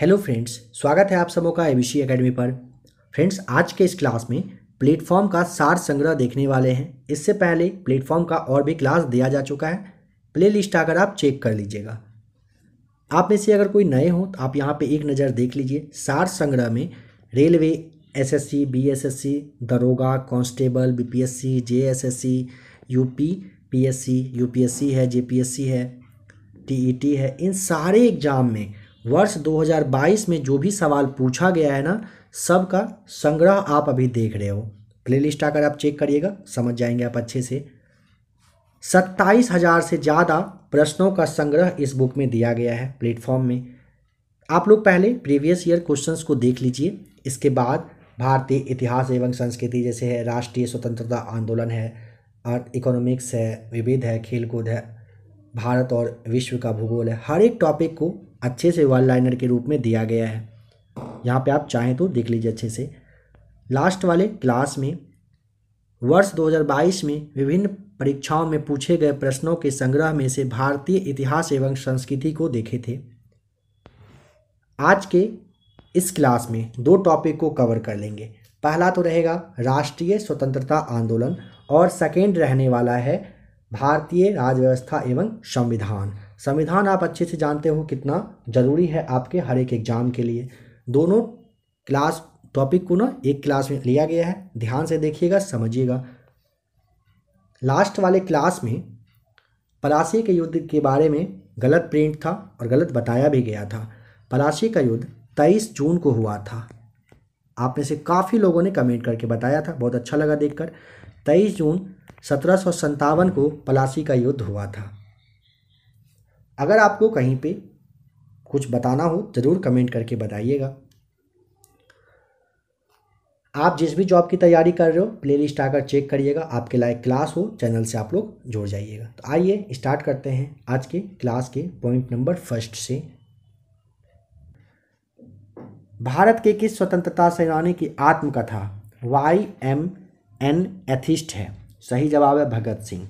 hello friends स्वागत है आप सबों का एबीसी एकेडमी पर फ्रेंड्स आज के इस क्लास में प्लेटफॉर्म का सार संग्रह देखने वाले हैं इससे पहले प्लेटफॉर्म का और भी क्लास दिया जा चुका है प्लेलिस्ट आकर आप चेक कर लीजिएगा आप में से अगर कोई नए हो तो आप यहाँ पे एक नज़र देख लीजिए सार संग्रह में रेलवे एस सी दरोगा constable C U P S C है सी है टी e है इन सारे एग्जाम में वर्ष 2022 में जो भी सवाल पूछा गया है ना सब का संग्रह आप अभी देख रहे हो प्लेलिस्ट आकर आप चेक करिएगा समझ जाएंगे आप अच्छे से सत्ताईस हज़ार से ज़्यादा प्रश्नों का संग्रह इस बुक में दिया गया है प्लेटफॉर्म में आप लोग पहले प्रीवियस ईयर क्वेश्चंस को देख लीजिए इसके बाद भारतीय इतिहास एवं संस्कृति जैसे है राष्ट्रीय स्वतंत्रता आंदोलन है अर्थ इकोनॉमिक्स है विविध है खेलकूद है भारत और विश्व का भूगोल है हर एक टॉपिक को अच्छे से वन लाइनर के रूप में दिया गया है यहाँ पे आप चाहें तो देख लीजिए अच्छे से लास्ट वाले क्लास में वर्ष 2022 में विभिन्न परीक्षाओं में पूछे गए प्रश्नों के संग्रह में से भारतीय इतिहास एवं संस्कृति को देखे थे आज के इस क्लास में दो टॉपिक को कवर कर लेंगे पहला तो रहेगा राष्ट्रीय स्वतंत्रता आंदोलन और सेकेंड रहने वाला है भारतीय राजव्यवस्था एवं संविधान संविधान आप अच्छे से जानते हो कितना ज़रूरी है आपके हर एक एग्जाम के लिए दोनों क्लास टॉपिक को ना एक क्लास में लिया गया है ध्यान से देखिएगा समझिएगा लास्ट वाले क्लास में पलासी के युद्ध के बारे में गलत प्रिंट था और गलत बताया भी गया था पलासी का युद्ध 23 जून को हुआ था आप में से काफ़ी लोगों ने कमेंट करके बताया था बहुत अच्छा लगा देखकर 23 जून सत्रह को पलासी का युद्ध हुआ था अगर आपको कहीं पे कुछ बताना हो ज़रूर कमेंट करके बताइएगा आप जिस भी जॉब की तैयारी कर रहे हो प्लेलिस्ट आकर चेक करिएगा आपके लायक क्लास हो चैनल से आप लोग जुड़ जाइएगा तो आइए स्टार्ट करते हैं आज के क्लास के पॉइंट नंबर फर्स्ट से भारत के किस स्वतंत्रता सेनानी की आत्मकथा वाई एम एन एथिस्ट है सही जवाब है भगत सिंह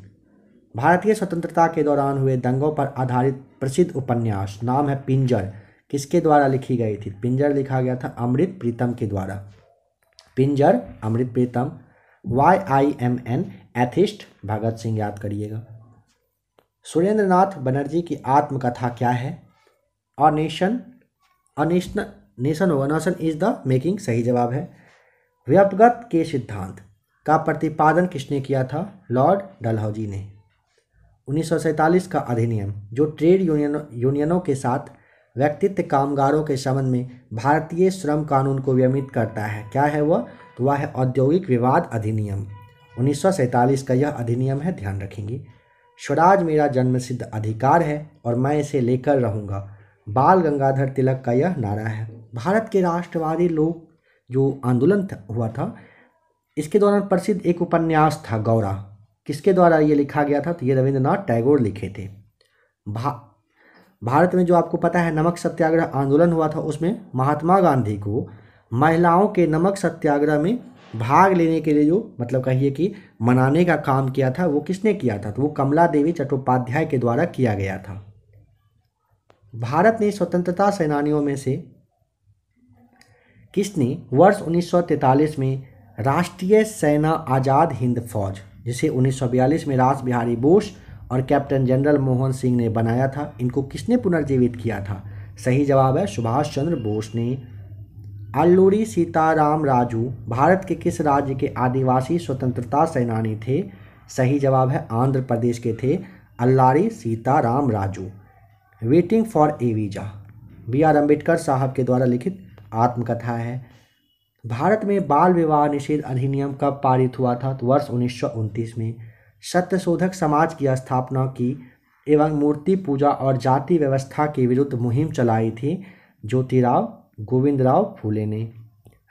भारतीय स्वतंत्रता के दौरान हुए दंगों पर आधारित प्रसिद्ध उपन्यास नाम है पिंजर किसके द्वारा लिखी गई थी पिंजर लिखा गया था अमृत प्रीतम के द्वारा Pinjar Amrit Pritam why I am an atheist Bhagat Singh याद करिएगा सुरेंद्र नाथ बनर्जी की आत्मकथा क्या है और nation a nation nation is the making सही जवाब है व्यपगत के सिद्धांत का प्रतिपादन किसने किया था लॉर्ड डलहौजी ने उन्नीस का अधिनियम जो ट्रेड यूनियन यूनियनों के साथ व्यक्तित्व कामगारों के संबंध में भारतीय श्रम कानून को व्यमित करता है क्या है वह तो वह है औद्योगिक विवाद अधिनियम उन्नीस का यह अधिनियम है ध्यान रखेंगे स्वराज मेरा जन्मसिद्ध अधिकार है और मैं इसे लेकर रहूँगा बाल गंगाधर तिलक का यह नारा है भारत के राष्ट्रवादी लोग जो आंदोलन हुआ था इसके दौरान प्रसिद्ध एक उपन्यास था गौरा किसके द्वारा ये लिखा गया था तो ये रविंद्रनाथ टैगोर लिखे थे भा भारत में जो आपको पता है नमक सत्याग्रह आंदोलन हुआ था उसमें महात्मा गांधी को महिलाओं के नमक सत्याग्रह में भाग लेने के लिए जो मतलब कहिए कि मनाने का काम किया था वो किसने किया था तो वो कमला देवी चट्टोपाध्याय के द्वारा किया गया था भारत ने स्वतंत्रता सेनानियों में से किसने वर्ष 1943 में राष्ट्रीय सेना आज़ाद हिंद फौज जिसे 1942 में रास बिहारी बोस और कैप्टन जनरल मोहन सिंह ने बनाया था इनको किसने पुनर्जीवित किया था सही जवाब है सुभाष चंद्र बोस ने अल्लूरी सीताराम राजू भारत के किस राज्य के आदिवासी स्वतंत्रता सेनानी थे सही जवाब है आंध्र प्रदेश के थे Alluri Sitarama Raju waiting for a visa B R Ambedkar Sahab के द्वारा लिखित आत्मकथा है भारत में बाल विवाह निषेध अधिनियम कब पारित हुआ था तो वर्ष उन्नीस में सत्यशोधक समाज की स्थापना की एवं मूर्ति पूजा और जाति व्यवस्था के विरुद्ध मुहिम चलाई थी ज्योतिराव गोविंद राव फूले ने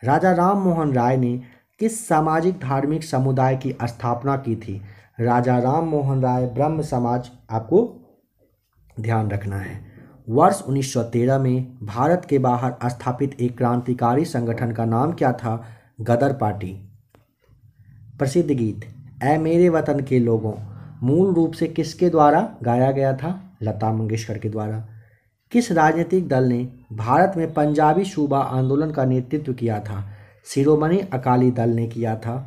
राजा राम मोहन राय ने किस सामाजिक धार्मिक समुदाय की स्थापना की थी राजा राम मोहन राय ब्रह्म समाज आपको ध्यान रखना है वर्ष 1913 में भारत के बाहर स्थापित एक क्रांतिकारी संगठन का नाम क्या था गदर पार्टी प्रसिद्ध गीत ए मेरे वतन के लोगों मूल रूप से किसके द्वारा गाया गया था लता मंगेशकर के द्वारा किस राजनीतिक दल ने भारत में पंजाबी सूबा आंदोलन का नेतृत्व किया था शिरोमणि अकाली दल ने किया था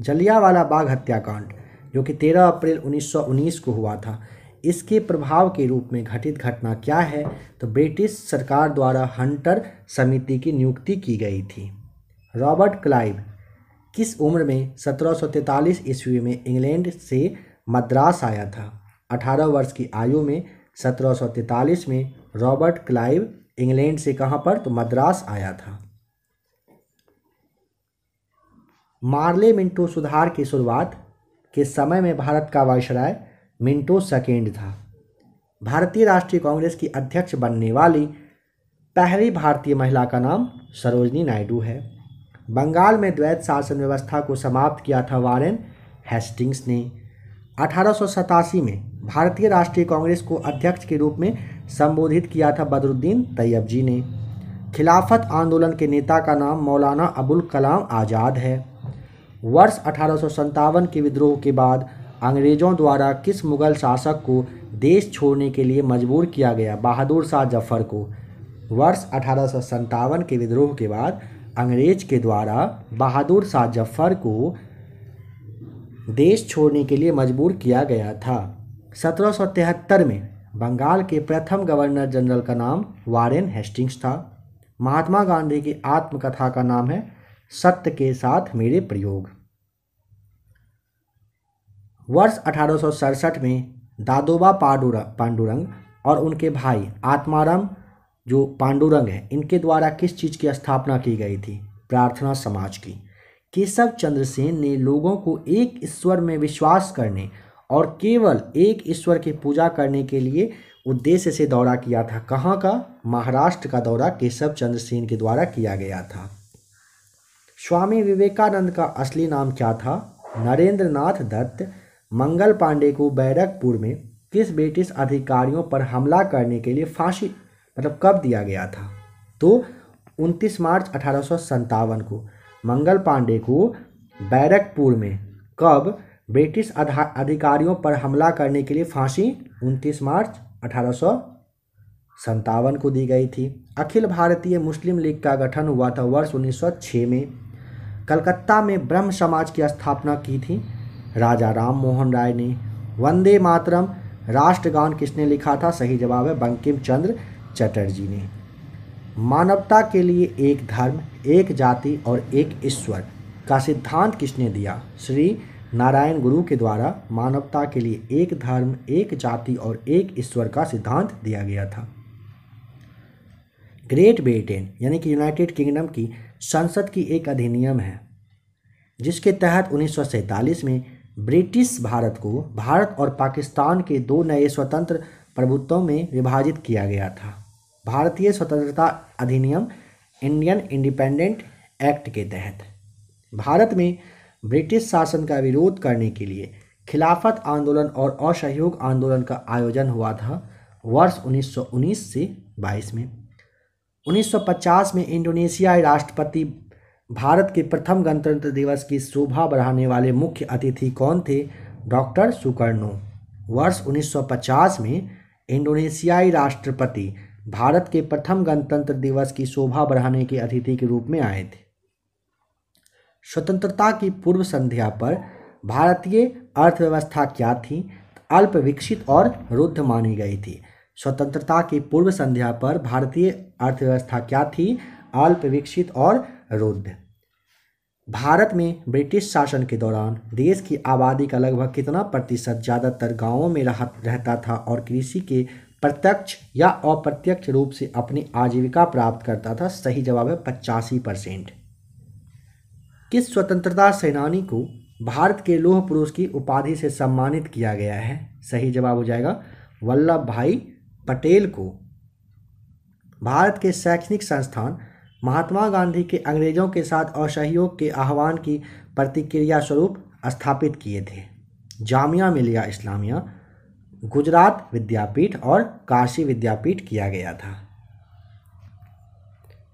जलियावाला बाग हत्याकांड जो कि 13 अप्रैल 1919 को हुआ था इसके प्रभाव के रूप में घटित घटना क्या है तो ब्रिटिश सरकार द्वारा हंटर समिति की नियुक्ति की गई थी रॉबर्ट क्लाइव किस उम्र में 1743 ईस्वी में इंग्लैंड से मद्रास आया था 18 वर्ष की आयु में 1743 में रॉबर्ट क्लाइव इंग्लैंड से कहाँ पर तो मद्रास आया था मार्ले मिंटो सुधार की शुरुआत के समय में भारत का वायसराय मिनटों सेकेंड था भारतीय राष्ट्रीय कांग्रेस की अध्यक्ष बनने वाली पहली भारतीय महिला का नाम सरोजनी नायडू है बंगाल में द्वैत शासन व्यवस्था को समाप्त किया था वारेन हेस्टिंग्स ने अठारह में भारतीय राष्ट्रीय कांग्रेस को अध्यक्ष के रूप में संबोधित किया था बदरुद्दीन तैयब जी ने खिलाफत आंदोलन के नेता का नाम मौलाना अबुल कलाम आज़ाद है वर्ष अठारह के विद्रोह के बाद अंग्रेज़ों द्वारा किस मुग़ल शासक को देश छोड़ने के लिए मजबूर किया गया बहादुर शाह जफर को वर्ष अठारह के विद्रोह के बाद अंग्रेज के द्वारा बहादुर शाह जफर को देश छोड़ने के लिए मजबूर किया गया था 1773 में बंगाल के प्रथम गवर्नर जनरल का नाम वारेन हेस्टिंग्स था महात्मा गांधी की आत्मकथा का नाम है सत्य के साथ मेरे प्रयोग वर्ष अठारह में दादोबा पांडुर पांडुरंग और उनके भाई आत्माराम जो पांडुरंग हैं इनके द्वारा किस चीज़ की स्थापना की गई थी प्रार्थना समाज की केशव चंद्र सेन ने लोगों को एक ईश्वर में विश्वास करने और केवल एक ईश्वर की पूजा करने के लिए उद्देश्य से दौरा किया था कहाँ का महाराष्ट्र का दौरा केशव चंद्र सेन के द्वारा किया गया था स्वामी विवेकानंद का असली नाम क्या था नरेंद्र नाथ दत्त मंगल पांडे को बैरकपुर में किस ब्रिटिश अधिकारियों पर हमला करने के लिए फांसी मतलब कब दिया गया था तो 29 मार्च अठारह को मंगल पांडे को बैरकपुर में कब ब्रिटिश अधिकारियों पर हमला करने के लिए फांसी 29 मार्च अठारह को दी गई थी अखिल भारतीय मुस्लिम लीग का गठन हुआ था वर्ष 1906 में कलकत्ता में ब्रह्म समाज की स्थापना की थी राजा राम मोहन राय ने वंदे मातरम राष्ट्रगान किसने लिखा था सही जवाब है बंकिम चंद्र चटर्जी ने मानवता के लिए एक धर्म एक जाति और एक ईश्वर का सिद्धांत किसने दिया श्री नारायण गुरु के द्वारा मानवता के लिए एक धर्म एक जाति और एक ईश्वर का सिद्धांत दिया गया था ग्रेट ब्रिटेन यानी कि यूनाइटेड किंगडम की संसद की एक अधिनियम है जिसके तहत उन्नीस में ब्रिटिश भारत को भारत और पाकिस्तान के दो नए स्वतंत्र प्रभुत्वों में विभाजित किया गया था भारतीय स्वतंत्रता अधिनियम इंडियन इंडिपेंडेंट एक्ट के तहत भारत में ब्रिटिश शासन का विरोध करने के लिए खिलाफत आंदोलन और असहयोग आंदोलन का आयोजन हुआ था वर्ष 1919 से 22 में 1950 में इंडोनेशियाई राष्ट्रपति भारत के प्रथम गणतंत्र दिवस की शोभा बढ़ाने वाले मुख्य अतिथि कौन थे डॉक्टर सुकर्णो वर्ष 1950 में इंडोनेशियाई राष्ट्रपति भारत के प्रथम गणतंत्र दिवस की शोभा बढ़ाने के अतिथि के रूप में आए थे स्वतंत्रता की पूर्व संध्या पर भारतीय अर्थव्यवस्था क्या थी अल्प विकसित और रुद्ध मानी गई थी स्वतंत्रता की पूर्व संध्या पर भारतीय अर्थव्यवस्था क्या थी अल्प विकसित और रुद्ध भारत में ब्रिटिश शासन के दौरान देश की आबादी का लगभग कितना प्रतिशत ज़्यादातर गांवों में रह रहता था और कृषि के प्रत्यक्ष या अप्रत्यक्ष रूप से अपनी आजीविका प्राप्त करता था सही जवाब है पचासी परसेंट किस स्वतंत्रता सेनानी को भारत के लोह पुरुष की उपाधि से सम्मानित किया गया है सही जवाब हो जाएगा वल्लभ भाई पटेल को भारत के शैक्षणिक संस्थान महात्मा गांधी के अंग्रेजों के साथ असहयोग के आह्वान की प्रतिक्रिया स्वरूप स्थापित किए थे जामिया मिलिया इस्लामिया गुजरात विद्यापीठ और काशी विद्यापीठ किया गया था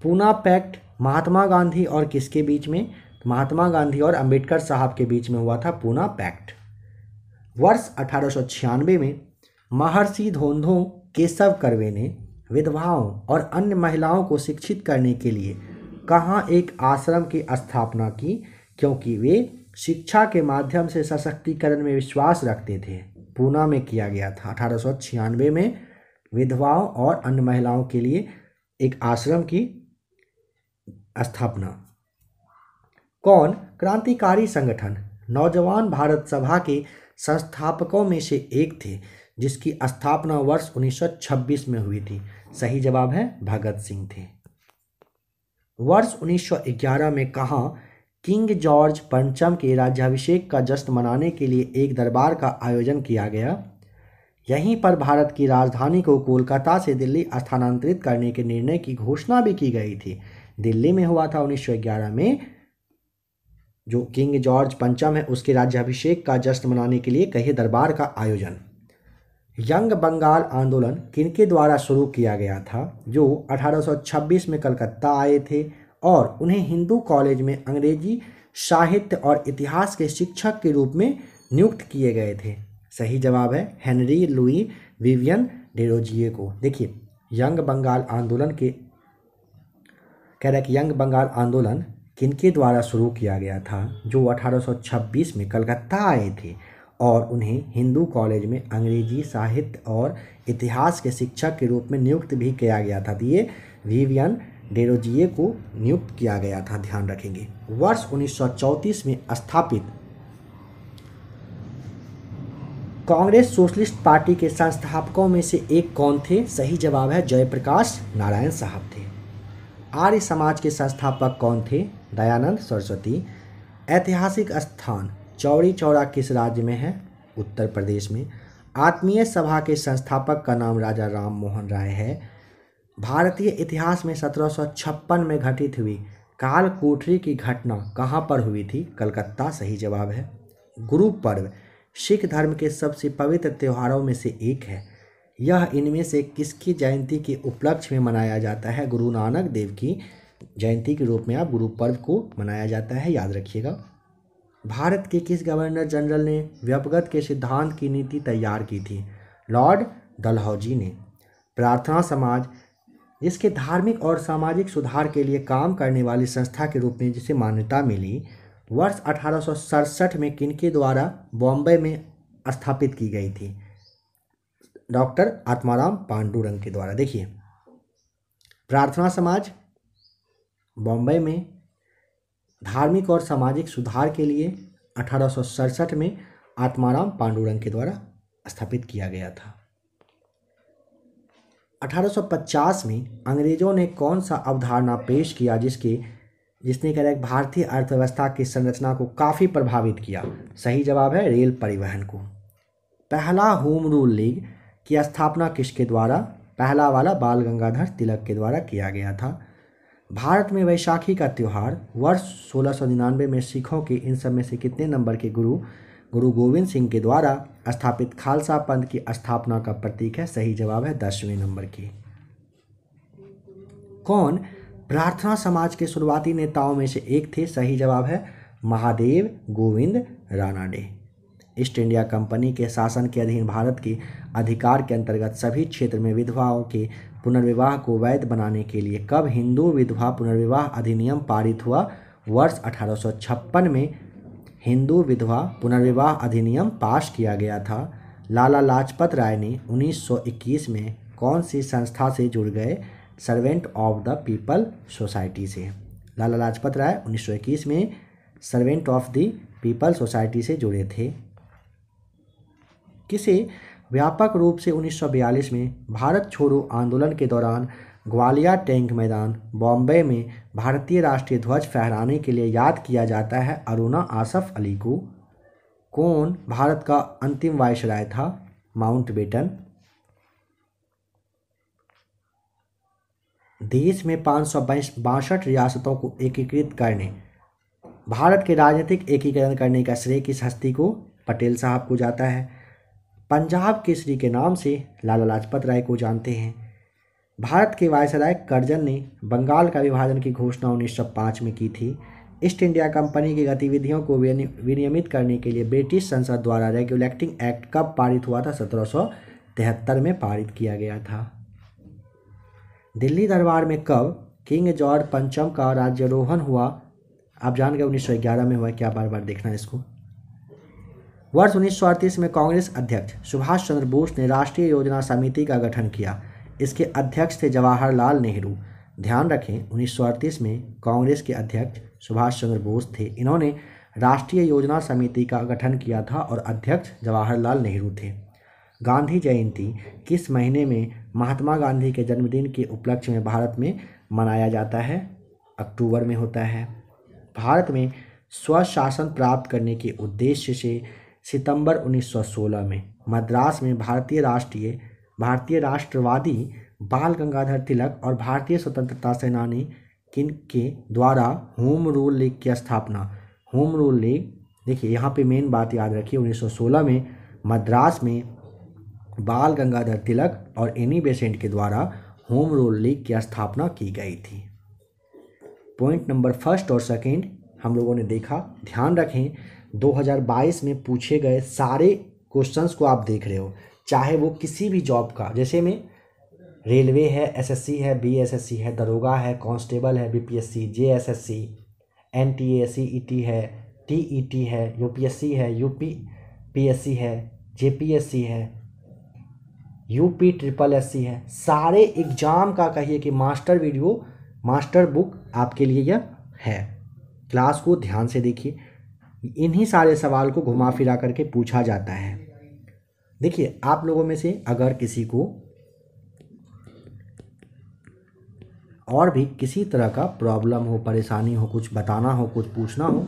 पूना पैक्ट महात्मा गांधी और किसके बीच में महात्मा गांधी और अंबेडकर साहब के बीच में हुआ था पूना पैक्ट वर्ष अठारह में महर्षि धोंधो केशव करवे ने विधवाओं और अन्य महिलाओं को शिक्षित करने के लिए कहाँ एक आश्रम की स्थापना की क्योंकि वे शिक्षा के माध्यम से सशक्तिकरण में विश्वास रखते थे पूना में किया गया था अठारह में विधवाओं और अन्य महिलाओं के लिए एक आश्रम की स्थापना कौन क्रांतिकारी संगठन नौजवान भारत सभा के संस्थापकों में से एक थे जिसकी स्थापना वर्ष 1926 में हुई थी सही जवाब है भगत सिंह थे वर्ष 1911 में कहा किंग जॉर्ज पंचम के राज्याभिषेक का जश्न मनाने के लिए एक दरबार का आयोजन किया गया यहीं पर भारत की राजधानी को कोलकाता से दिल्ली स्थानांतरित करने के निर्णय की घोषणा भी की गई थी दिल्ली में हुआ था 1911 में जो किंग जॉर्ज पंचम है उसके राज्याभिषेक का जश्न मनाने के लिए कही दरबार का आयोजन यंग बंगाल आंदोलन किनके द्वारा शुरू किया गया था जो 1826 में कलकत्ता आए थे और उन्हें हिंदू कॉलेज में अंग्रेजी साहित्य और इतिहास के शिक्षक के रूप में नियुक्त किए गए थे सही जवाब है हेनरी लुई विवियन डेरोजिए को देखिए यंग बंगाल आंदोलन के कह रहे कि यंग बंगाल आंदोलन किनके द्वारा शुरू किया गया था जो 1826 में कलकत्ता आए थे और उन्हें हिंदू कॉलेज में अंग्रेजी साहित्य और इतिहास के शिक्षक के रूप में नियुक्त भी किया गया था तो ये विवियन डेरोजिए को नियुक्त किया गया था ध्यान रखेंगे वर्ष 1934 में स्थापित कांग्रेस सोशलिस्ट पार्टी के संस्थापकों में से एक कौन थे सही जवाब है जयप्रकाश नारायण साहब थे आर्य समाज के संस्थापक कौन थे दयानंद सरस्वती ऐतिहासिक स्थान चौड़ी चौड़ा किस राज्य में है उत्तर प्रदेश में आत्मीय सभा के संस्थापक का नाम राजा राम मोहन राय है भारतीय इतिहास में सत्रह में घटित हुई काल कोठरी की घटना कहाँ पर हुई थी कलकत्ता सही जवाब है गुरु पर्व सिख धर्म के सबसे पवित्र त्योहारों में से एक है यह इनमें से किसकी जयंती के उपलक्ष्य में मनाया जाता है गुरु नानक देव की जयंती के रूप में आप गुरु पर्व को मनाया जाता है याद रखिएगा भारत के किस गवर्नर जनरल ने व्यपगत के सिद्धांत की नीति तैयार की थी लॉर्ड डलहौजी ने प्रार्थना समाज जिसके धार्मिक और सामाजिक सुधार के लिए काम करने वाली संस्था के रूप में जिसे मान्यता मिली वर्ष अठारह में किनके द्वारा बॉम्बे में स्थापित की गई थी डॉक्टर आत्माराम पांडुरंग के द्वारा देखिए प्रार्थना समाज बॉम्बे में धार्मिक और सामाजिक सुधार के लिए अठारह में आत्माराम पांडुरंग के द्वारा स्थापित किया गया था 1850 में अंग्रेजों ने कौन सा अवधारणा पेश किया जिसके जिसने कह भारतीय अर्थव्यवस्था की संरचना को काफ़ी प्रभावित किया सही जवाब है रेल परिवहन को पहला होम रूल लीग की स्थापना किसके द्वारा पहला वाला बाल गंगाधर तिलक के द्वारा किया गया था भारत में वैशाखी का त्यौहार वर्ष सोलह में सिखों के इन सब में से कितने नंबर के गुरु गुरु गोविंद सिंह के द्वारा स्थापित खालसा पंथ की स्थापना का प्रतीक है सही जवाब है दसवें नंबर की कौन प्रार्थना समाज के शुरुआती नेताओं में से एक थे सही जवाब है Mahadev Govind Ranade East India Company के शासन के अधीन भारत के अधिकार के अंतर्गत सभी क्षेत्र में विधवाओं के पुनर्विवाह को वैध बनाने के लिए कब हिंदू विधवा पुनर्विवाह अधिनियम पारित हुआ वर्ष अठारह में हिंदू विधवा पुनर्विवाह अधिनियम पास किया गया था लाला लाजपत राय ने 1921 में कौन सी संस्था से जुड़ गए servant of the people society से लाला लाजपत राय 1921 में servant of the people society से जुड़े थे किसी व्यापक रूप से 1942 में भारत छोड़ो आंदोलन के दौरान ग्वालियर टैंक मैदान बॉम्बे में भारतीय राष्ट्रीय ध्वज फहराने के लिए याद किया जाता है अरुणा आसफ अली को कौन भारत का अंतिम वायसराय था माउंट बेटन देश में पाँच सौ बासठ रियासतों को एकीकृत करने भारत के राजनीतिक एकीकरण करने का श्रेय किस हस्ती को पटेल साहब को जाता है पंजाब केसरी के नाम से लाला लाजपत राय को जानते हैं भारत के वायसराय करजन ने बंगाल का विभाजन की घोषणा उन्नीस में की थी ईस्ट इंडिया कंपनी की गतिविधियों को विनियमित करने के लिए ब्रिटिश संसद द्वारा रेगुलेटिंग एक्ट कब पारित हुआ था सत्रह में पारित किया गया था दिल्ली दरबार में कब किंग जॉर्ज पंचम का राज्यारोहण हुआ आप जान गए उन्नीस में हुआ क्या बार बार देखना इसको वर्ष उन्नीस में कांग्रेस अध्यक्ष सुभाष चंद्र बोस ने राष्ट्रीय योजना समिति का गठन किया इसके अध्यक्ष थे जवाहरलाल नेहरू ध्यान रखें उन्नीस में कांग्रेस के अध्यक्ष सुभाष चंद्र बोस थे इन्होंने राष्ट्रीय योजना समिति का गठन किया था और अध्यक्ष जवाहरलाल नेहरू थे गांधी जयंती किस महीने में महात्मा गांधी के जन्मदिन के उपलक्ष्य में भारत में मनाया जाता है अक्टूबर में होता है भारत में स्वशासन प्राप्त करने के उद्देश्य से सितंबर 1916 में मद्रास में भारतीय राष्ट्रीय भारतीय राष्ट्रवादी बाल गंगाधर तिलक और भारतीय स्वतंत्रता सेनानी किन के द्वारा होम रूल लीग की स्थापना होम रूल लीग देखिए यहाँ पे मेन बात याद रखिए 1916 में मद्रास में बाल गंगाधर तिलक और एनी बेसेंट के द्वारा होम रूल लीग की स्थापना की गई थी पॉइंट नंबर फर्स्ट और सेकेंड हम लोगों ने देखा ध्यान रखें 2022 में पूछे गए सारे क्वेश्चंस को आप देख रहे हो चाहे वो किसी भी जॉब का जैसे में रेलवे है एसएससी है बीएसएससी है दरोगा है कांस्टेबल है बीपीएससी जेएसएससी एनटीएसी ईटी है टीईटी e है यूपीएससी है यूपी पीएससी है जेपीएससी है यूपी ट्रिपल एस है सारे एग्जाम का कहिए कि मास्टर वीडियो मास्टर बुक आपके लिए यह है क्लास को ध्यान से देखिए इन्हीं सारे सवाल को घुमा फिरा करके पूछा जाता है देखिए आप लोगों में से अगर किसी को और भी किसी तरह का प्रॉब्लम हो परेशानी हो कुछ बताना हो कुछ पूछना हो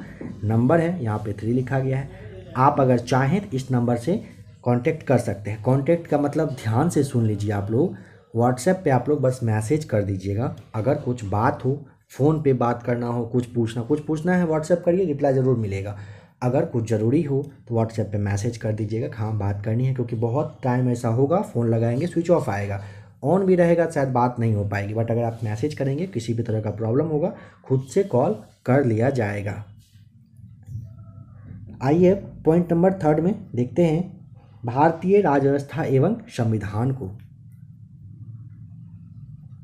नंबर है यहाँ पे थ्री लिखा गया है आप अगर चाहें तो इस नंबर से कांटेक्ट कर सकते हैं कांटेक्ट का मतलब ध्यान से सुन लीजिए आप लोग व्हाट्सएप पे आप लोग बस मैसेज कर दीजिएगा अगर कुछ बात हो फ़ोन पे बात करना हो कुछ पूछना कुछ पूछना है व्हाट्सएप करिए रिप्लाई ज़रूर मिलेगा अगर कुछ ज़रूरी हो तो व्हाट्सएप पे मैसेज कर दीजिएगा हाँ बात करनी है क्योंकि बहुत टाइम ऐसा होगा फ़ोन लगाएंगे स्विच ऑफ आएगा ऑन भी रहेगा शायद बात नहीं हो पाएगी बट अगर आप मैसेज करेंगे किसी भी तरह का प्रॉब्लम होगा खुद से कॉल कर लिया जाएगा आइए पॉइंट नंबर थर्ड में देखते हैं भारतीय राजव्यवस्था एवं संविधान को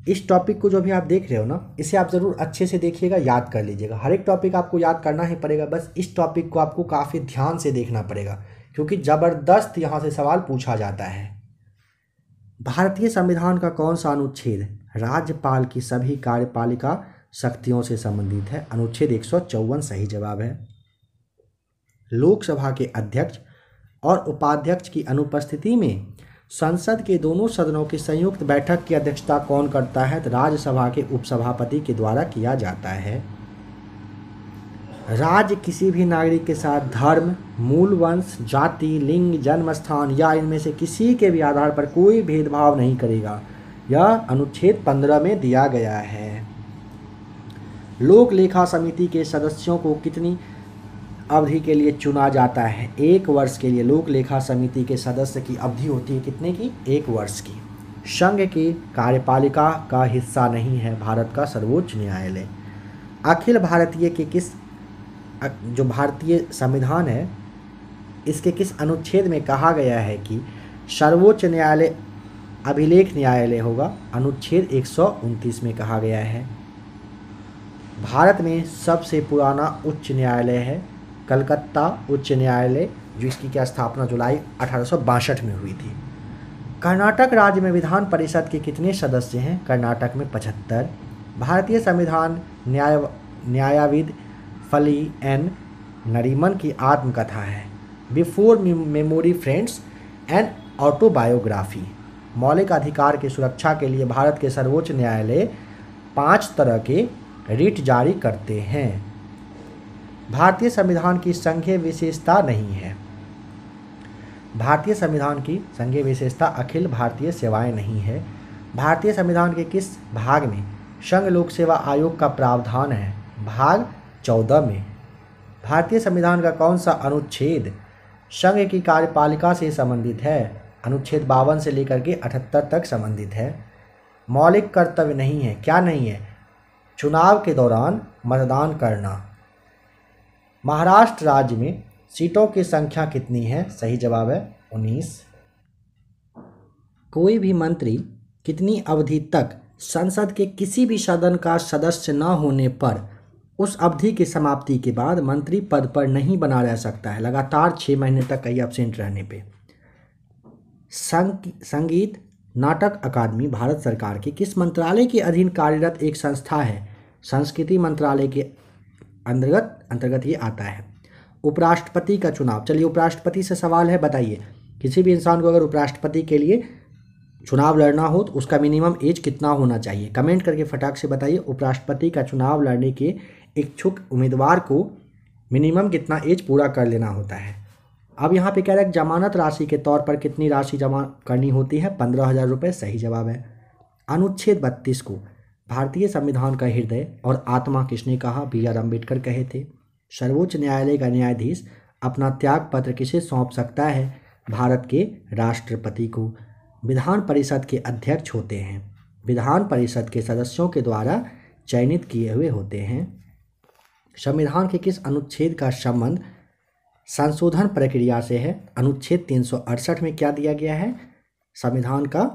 इस टॉपिक को जो भी आप देख रहे हो ना इसे आप ज़रूर अच्छे से देखिएगा याद कर लीजिएगा हर एक टॉपिक आपको याद करना ही पड़ेगा बस इस टॉपिक को आपको काफ़ी ध्यान से देखना पड़ेगा क्योंकि ज़बरदस्त यहाँ से सवाल पूछा जाता है भारतीय संविधान का कौन सा अनुच्छेद राज्यपाल की सभी कार्यपालिका शक्तियों से संबंधित है अनुच्छेद एक सही जवाब है लोकसभा के अध्यक्ष और उपाध्यक्ष की अनुपस्थिति में संसद के दोनों सदनों की संयुक्त बैठक की अध्यक्षता कौन करता है तो राज्यसभा के उपसभापति के द्वारा किया जाता है राज्य किसी भी नागरिक के साथ धर्म मूल वंश जाति लिंग जन्म स्थान या इनमें से किसी के भी आधार पर कोई भेदभाव नहीं करेगा यह अनुच्छेद पंद्रह में दिया गया है लोक लेखा समिति के सदस्यों को कितनी अवधि के लिए चुना जाता है एक वर्ष के लिए लोक लेखा समिति के सदस्य की अवधि होती है कितने की एक वर्ष की संघ की कार्यपालिका का हिस्सा नहीं है भारत का सर्वोच्च न्यायालय अखिल भारतीय के किस जो भारतीय संविधान है इसके किस अनुच्छेद में कहा गया है कि सर्वोच्च न्यायालय अभिलेख न्यायालय होगा अनुच्छेद एक में कहा गया है भारत में सबसे पुराना उच्च न्यायालय है कलकत्ता उच्च न्यायालय जिसकी क्या स्थापना जुलाई अठारह में हुई थी कर्नाटक राज्य में विधान परिषद के कितने सदस्य हैं कर्नाटक में पचहत्तर भारतीय संविधान न्याय न्यायाविद फली एन नरीमन की आत्मकथा है before memory fades and autobiography मौलिक अधिकार की सुरक्षा के लिए भारत के सर्वोच्च न्यायालय पांच तरह के रिट जारी करते हैं भारतीय संविधान की संघीय विशेषता नहीं है भारतीय संविधान की संघीय विशेषता अखिल भारतीय सेवाएं नहीं है भारतीय संविधान के किस भाग में संघ लोक सेवा आयोग का प्रावधान है भाग चौदह में भारतीय संविधान का कौन सा अनुच्छेद संघ की कार्यपालिका से संबंधित है अनुच्छेद बावन से लेकर के अठहत्तर तक संबंधित है मौलिक कर्तव्य नहीं है क्या नहीं है चुनाव के दौरान मतदान करना महाराष्ट्र राज्य में सीटों की संख्या कितनी है सही जवाब है उन्नीस कोई भी मंत्री कितनी अवधि तक संसद के किसी भी सदन का सदस्य न होने पर उस अवधि की समाप्ति के बाद मंत्री पद पर नहीं बना रह सकता है लगातार छः महीने तक कई एबसेंट रहने पे संग, संगीत नाटक अकादमी भारत सरकार के किस मंत्रालय के अधीन कार्यरत एक संस्था है संस्कृति मंत्रालय के अंतर्गत अंतर्गत ही आता है उपराष्ट्रपति का चुनाव चलिए उपराष्ट्रपति से सवाल है बताइए किसी भी इंसान को अगर उपराष्ट्रपति के लिए चुनाव लड़ना हो तो उसका मिनिमम एज कितना होना चाहिए कमेंट करके फटाक से बताइए उपराष्ट्रपति का चुनाव लड़ने के इच्छुक उम्मीदवार को मिनिमम कितना एज पूरा कर लेना होता है अब यहाँ पे कह रहा है जमानत राशि के तौर पर कितनी राशि जमा करनी होती है पंद्रह हज़ार रुपये सही जवाब है अनुच्छेद बत्तीस को भारतीय संविधान का हृदय और आत्मा किसने कहा बी आर अम्बेडकर कहे थे सर्वोच्च न्यायालय का न्यायाधीश अपना त्याग पत्र किसे सौंप सकता है भारत के राष्ट्रपति को विधान परिषद के अध्यक्ष होते हैं विधान परिषद के सदस्यों के द्वारा चयनित किए हुए होते हैं संविधान के किस अनुच्छेद का संबंध संशोधन प्रक्रिया से है अनुच्छेद तीन में क्या दिया गया है संविधान का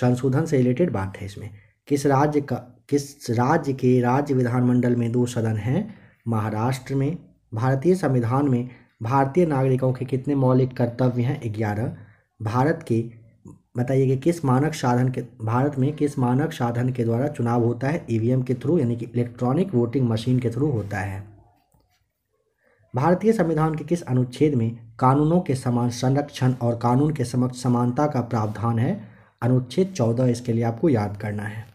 संशोधन से रिलेटेड बात है इसमें किस राज्य का किस राज्य के राज्य विधानमंडल में दो सदन हैं महाराष्ट्र में भारतीय संविधान में भारतीय नागरिकों के कितने मौलिक कर्तव्य हैं ग्यारह भारत के बताइए कि किस मानक साधन के भारत में किस मानक साधन के द्वारा चुनाव होता है ई e के थ्रू यानी कि इलेक्ट्रॉनिक वोटिंग मशीन के थ्रू होता है भारतीय संविधान के किस अनुच्छेद में कानूनों के समान संरक्षण और कानून के समक्ष समानता का प्रावधान है अनुच्छेद चौदह इसके लिए आपको याद करना है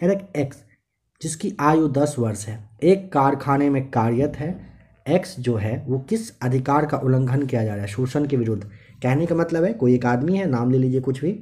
कह रहे एक्स जिसकी आयु दस वर्ष है एक कारखाने में कार्यरत है एक्स जो है वो किस अधिकार का उल्लंघन किया जा रहा है शोषण के विरुद्ध कहने का मतलब है कोई एक आदमी है नाम ले लीजिए कुछ भी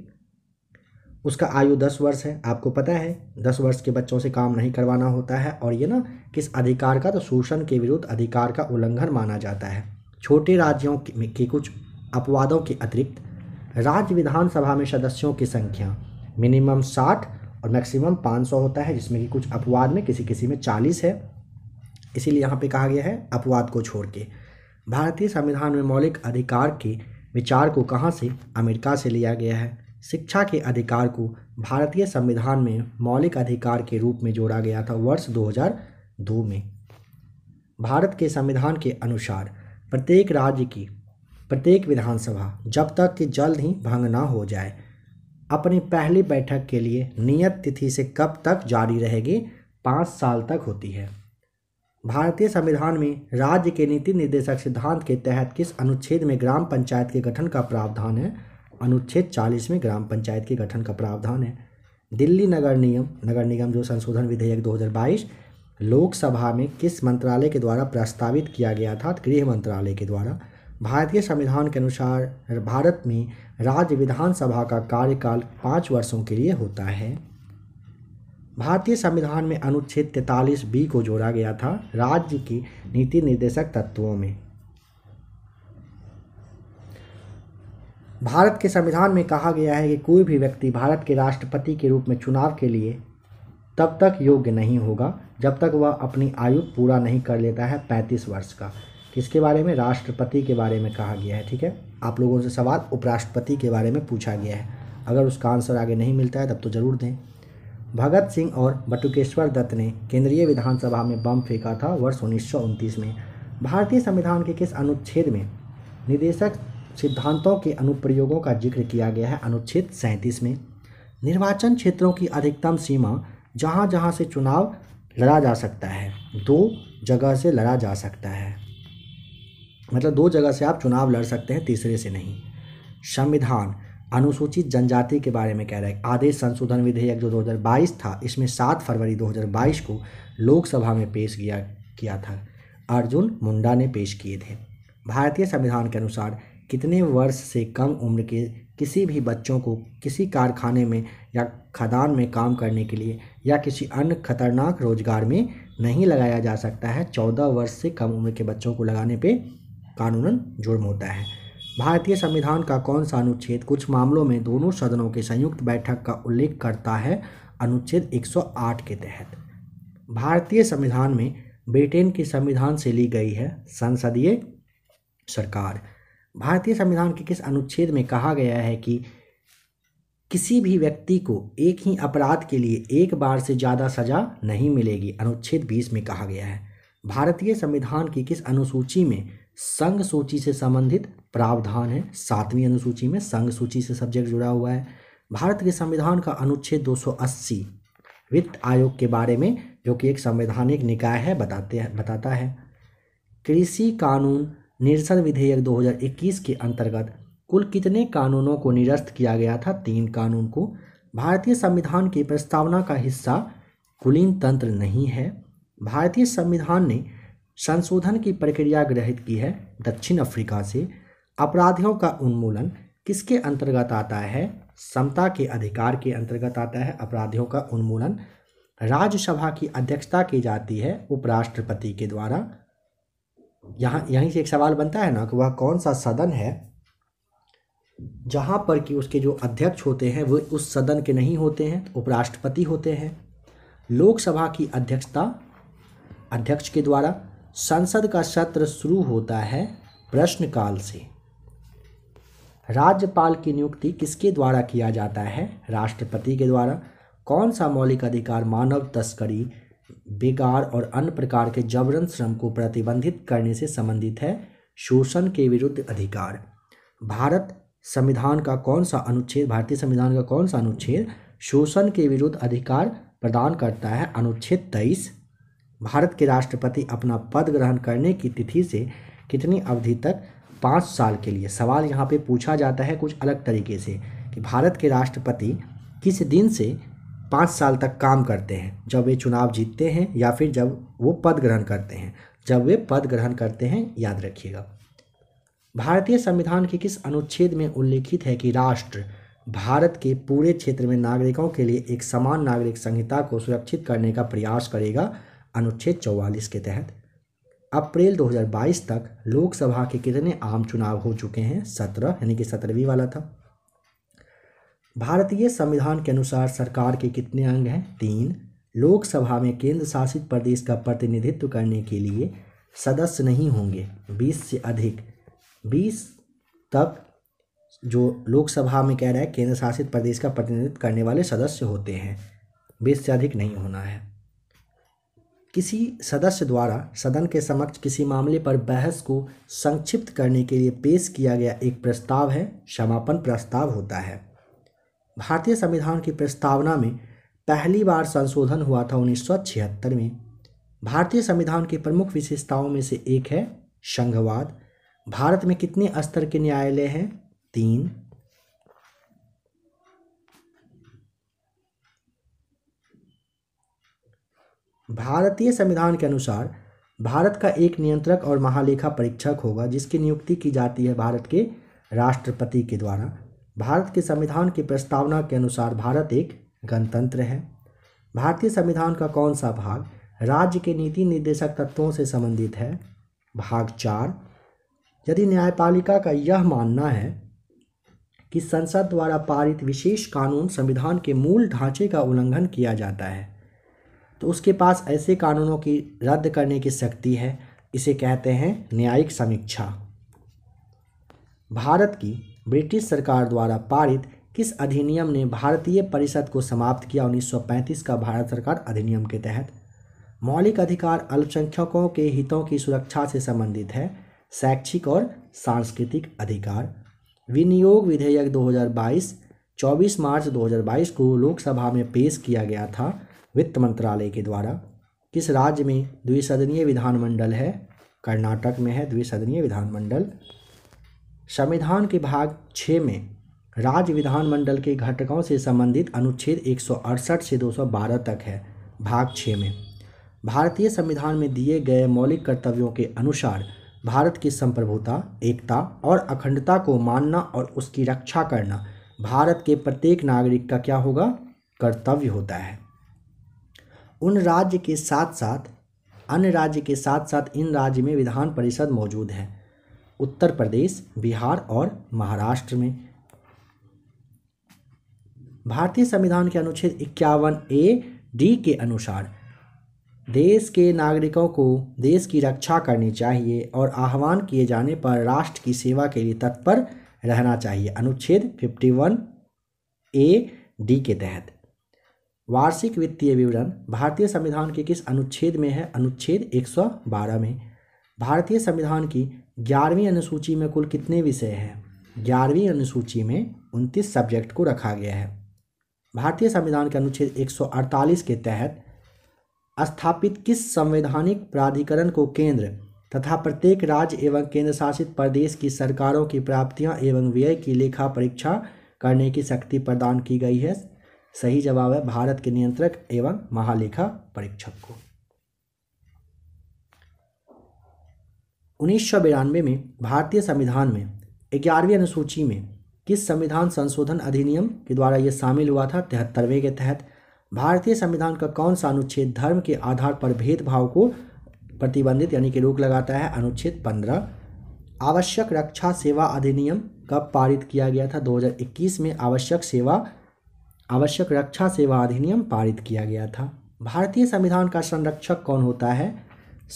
उसका आयु दस वर्ष है आपको पता है दस वर्ष के बच्चों से काम नहीं करवाना होता है और ये ना किस अधिकार का तो शोषण के विरुद्ध अधिकार का उल्लंघन माना जाता है छोटे राज्यों के कुछ अपवादों के अतिरिक्त राज्य विधानसभा में सदस्यों की संख्या मिनिमम साठ और मैक्सिमम 500 होता है जिसमें कि कुछ अपवाद में किसी किसी में 40 है इसीलिए यहाँ पे कहा गया है अपवाद को छोड़ के भारतीय संविधान में मौलिक अधिकार के विचार को कहाँ से अमेरिका से लिया गया है शिक्षा के अधिकार को भारतीय संविधान में मौलिक अधिकार के रूप में जोड़ा गया था वर्ष 2002 में भारत के संविधान के अनुसार प्रत्येक राज्य की प्रत्येक विधानसभा जब तक कि जल्द ही भंग ना हो जाए अपनी पहली बैठक के लिए नियत तिथि से कब तक जारी रहेगी पाँच साल तक होती है भारतीय संविधान में राज्य के नीति निर्देशक सिद्धांत के तहत किस अनुच्छेद में ग्राम पंचायत के गठन का प्रावधान है अनुच्छेद चालीस में ग्राम पंचायत के गठन का प्रावधान है दिल्ली नगर नियम नगर निगम जो संशोधन विधेयक 2022 लोकसभा में किस मंत्रालय के द्वारा प्रस्तावित किया गया था गृह मंत्रालय के द्वारा भारतीय संविधान के अनुसार भारत में राज्य विधानसभा का कार्यकाल पाँच वर्षों के लिए होता है भारतीय संविधान में अनुच्छेद तैतालीस बी को जोड़ा गया था राज्य की नीति निर्देशक तत्वों में भारत के संविधान में कहा गया है कि कोई भी व्यक्ति भारत के राष्ट्रपति के रूप में चुनाव के लिए तब तक योग्य नहीं होगा जब तक वह अपनी आयु पूरा नहीं कर लेता है पैंतीस वर्ष का किसके बारे में राष्ट्रपति के बारे में कहा गया है ठीक है आप लोगों से सवाल उपराष्ट्रपति के बारे में पूछा गया है अगर उसका आंसर आगे नहीं मिलता है तब तो ज़रूर दें भगत सिंह और बटुकेश्वर दत्त ने केंद्रीय विधानसभा में बम फेंका था वर्ष उन्नीस में भारतीय संविधान के किस अनुच्छेद में निदेशक सिद्धांतों के अनुप्रयोगों का जिक्र किया गया है अनुच्छेद सैंतीस में निर्वाचन क्षेत्रों की अधिकतम सीमा जहाँ जहाँ से चुनाव लड़ा जा सकता है दो जगह से लड़ा जा सकता है मतलब दो जगह से आप चुनाव लड़ सकते हैं तीसरे से नहीं संविधान अनुसूचित जनजाति के बारे में कह रहे हैं आदेश संशोधन विधेयक जो 2022 था इसमें 7 फरवरी 2022 को लोकसभा में पेश किया किया था अर्जुन मुंडा ने पेश किए थे भारतीय संविधान के अनुसार कितने वर्ष से कम उम्र के किसी भी बच्चों को किसी कारखाने में या खदान में काम करने के लिए या किसी अन्य खतरनाक रोजगार में नहीं लगाया जा सकता है चौदह वर्ष से कम उम्र के बच्चों को लगाने पर कानूनन जुर्म होता है भारतीय संविधान का कौन सा अनुच्छेद कुछ मामलों में दोनों सदनों के संयुक्त बैठक का उल्लेख करता है अनुच्छेद 108 के तहत भारतीय संविधान में ब्रिटेन के संविधान से ली गई है संसदीय सरकार भारतीय संविधान के किस अनुच्छेद में कहा गया है कि किसी भी व्यक्ति को एक ही अपराध के लिए एक बार से ज़्यादा सजा नहीं मिलेगी अनुच्छेद 20 में कहा गया है भारतीय संविधान की किस अनुसूची में संघ सूची से संबंधित प्रावधान है सातवीं अनुसूची में संघ सूची से सब्जेक्ट जुड़ा हुआ है भारत के संविधान का अनुच्छेद 280 वित्त आयोग के बारे में जो कि एक संवैधानिक निकाय है बताते हैं बताता है कृषि कानून निरसन विधेयक 2021 के अंतर्गत कुल कितने कानूनों को निरस्त किया गया था तीन कानून को भारतीय संविधान की प्रस्तावना का हिस्सा कुलीन तंत्र नहीं है भारतीय संविधान ने संशोधन की प्रक्रिया ग्रहित की है दक्षिण अफ्रीका से अपराधियों का उन्मूलन किसके अंतर्गत आता है समता के अधिकार के अंतर्गत आता है अपराधियों का उन्मूलन राज्यसभा की अध्यक्षता की जाती है उपराष्ट्रपति के द्वारा यहाँ यहीं से एक सवाल बनता है ना कि वह कौन सा सदन है जहाँ पर कि उसके जो अध्यक्ष होते हैं वे उस सदन के नहीं होते हैं तो उपराष्ट्रपति होते हैं लोकसभा की अध्यक्षता अध्यक्ष के द्वारा संसद का सत्र शुरू होता है प्रश्नकाल से राज्यपाल की नियुक्ति किसके द्वारा किया जाता है राष्ट्रपति के द्वारा कौन सा मौलिक अधिकार मानव तस्करी बेकार और अन्य प्रकार के जबरन श्रम को प्रतिबंधित करने से संबंधित है शोषण के विरुद्ध अधिकार भारत संविधान का कौन सा अनुच्छेद भारतीय संविधान का कौन सा अनुच्छेद शोषण के विरुद्ध अधिकार प्रदान करता है अनुच्छेद तेईस भारत के राष्ट्रपति अपना पद ग्रहण करने की तिथि से कितनी अवधि तक पाँच साल के लिए सवाल यहाँ पे पूछा जाता है कुछ अलग तरीके से कि भारत के राष्ट्रपति किस दिन से पाँच साल तक काम करते हैं जब वे चुनाव जीतते हैं या फिर जब वो पद ग्रहण करते हैं जब वे पद ग्रहण करते हैं याद रखिएगा भारतीय संविधान के किस अनुच्छेद में उल्लेखित है कि राष्ट्र भारत के पूरे क्षेत्र में नागरिकों के लिए एक समान नागरिक संहिता को सुरक्षित करने का प्रयास करेगा अनुच्छेद 44 के तहत अप्रैल 2022 तक लोकसभा के कितने आम चुनाव हो चुके हैं सत्रह यानी कि सत्रहवीं वाला था भारतीय संविधान के अनुसार सरकार के कितने अंग हैं तीन लोकसभा में केंद्र शासित प्रदेश का प्रतिनिधित्व करने के लिए सदस्य नहीं होंगे बीस से अधिक बीस तक जो लोकसभा में कह रहा है केंद्र शासित प्रदेश का प्रतिनिधित्व करने वाले सदस्य होते हैं बीस से अधिक नहीं होना है किसी सदस्य द्वारा सदन के समक्ष किसी मामले पर बहस को संक्षिप्त करने के लिए पेश किया गया एक प्रस्ताव है समापन प्रस्ताव होता है भारतीय संविधान की प्रस्तावना में पहली बार संशोधन हुआ था उन्नीस में भारतीय संविधान की प्रमुख विशेषताओं में से एक है संघवाद भारत में कितने स्तर के न्यायालय हैं तीन भारतीय संविधान के अनुसार भारत का एक नियंत्रक और महालेखा परीक्षक होगा जिसकी नियुक्ति की जाती है भारत के राष्ट्रपति के द्वारा भारत के संविधान की प्रस्तावना के अनुसार भारत एक गणतंत्र है भारतीय संविधान का कौन सा भाग राज्य के नीति निर्देशक तत्वों से संबंधित है भाग चार यदि न्यायपालिका का यह मानना है कि संसद द्वारा पारित विशेष कानून संविधान के मूल ढांचे का उल्लंघन किया जाता है तो उसके पास ऐसे कानूनों की रद्द करने की शक्ति है इसे कहते हैं न्यायिक समीक्षा भारत की ब्रिटिश सरकार द्वारा पारित किस अधिनियम ने भारतीय परिषद को समाप्त किया 1935 का भारत सरकार अधिनियम के तहत मौलिक अधिकार अल्पसंख्यकों के हितों की सुरक्षा से संबंधित है शैक्षिक और सांस्कृतिक अधिकार विनियोग विधेयक 2022 24 मार्च 2022 को लोकसभा में पेश किया गया था वित्त मंत्रालय के द्वारा किस राज्य में द्विसदनीय विधानमंडल है कर्नाटक में है द्विसदनीय विधानमंडल संविधान के भाग छः में राज्य विधानमंडल के घटकों से संबंधित अनुच्छेद एक से 212 तक है भाग छः में भारतीय संविधान में दिए गए मौलिक कर्तव्यों के अनुसार भारत की संप्रभुता एकता और अखंडता को मानना और उसकी रक्षा करना भारत के प्रत्येक नागरिक का क्या होगा कर्तव्य होता है उन राज्य के साथ साथ अन्य राज्य के साथ साथ इन राज्य में विधान परिषद मौजूद है उत्तर प्रदेश बिहार और महाराष्ट्र में भारतीय संविधान के अनुच्छेद इक्यावन ए डी के अनुसार देश के नागरिकों को देश की रक्षा करनी चाहिए और आह्वान किए जाने पर राष्ट्र की सेवा के लिए तत्पर रहना चाहिए अनुच्छेद 51 ए डी के तहत वार्षिक वित्तीय विवरण भारतीय संविधान के किस अनुच्छेद में है अनुच्छेद 112 में भारतीय संविधान की ग्यारहवीं अनुसूची में कुल कितने विषय हैं ग्यारहवीं अनुसूची में उनतीस सब्जेक्ट को रखा गया है भारतीय संविधान के अनुच्छेद 148 के तहत स्थापित किस संवैधानिक प्राधिकरण को केंद्र तथा प्रत्येक राज्य एवं केंद्र शासित प्रदेश की सरकारों की प्राप्तियां एवं व्यय की लेखा परीक्षा करने की शक्ति प्रदान की गई है सही जवाब है भारत के नियंत्रक एवं महालेखा परीक्षक को उन्नीस सौ बिरानवे में भारतीय संविधान में ग्यारहवीं अनुसूची में किस संविधान संशोधन अधिनियम के द्वारा यह शामिल हुआ था तिहत्तरवें के तहत भारतीय संविधान का कौन सा अनुच्छेद धर्म के आधार पर भेदभाव को प्रतिबंधित यानी कि रोक लगाता है अनुच्छेद पंद्रह आवश्यक रक्षा सेवा अधिनियम कब पारित किया गया था 2021 में आवश्यक सेवा आवश्यक रक्षा सेवा अधिनियम पारित किया गया था भारतीय संविधान का संरक्षक कौन होता है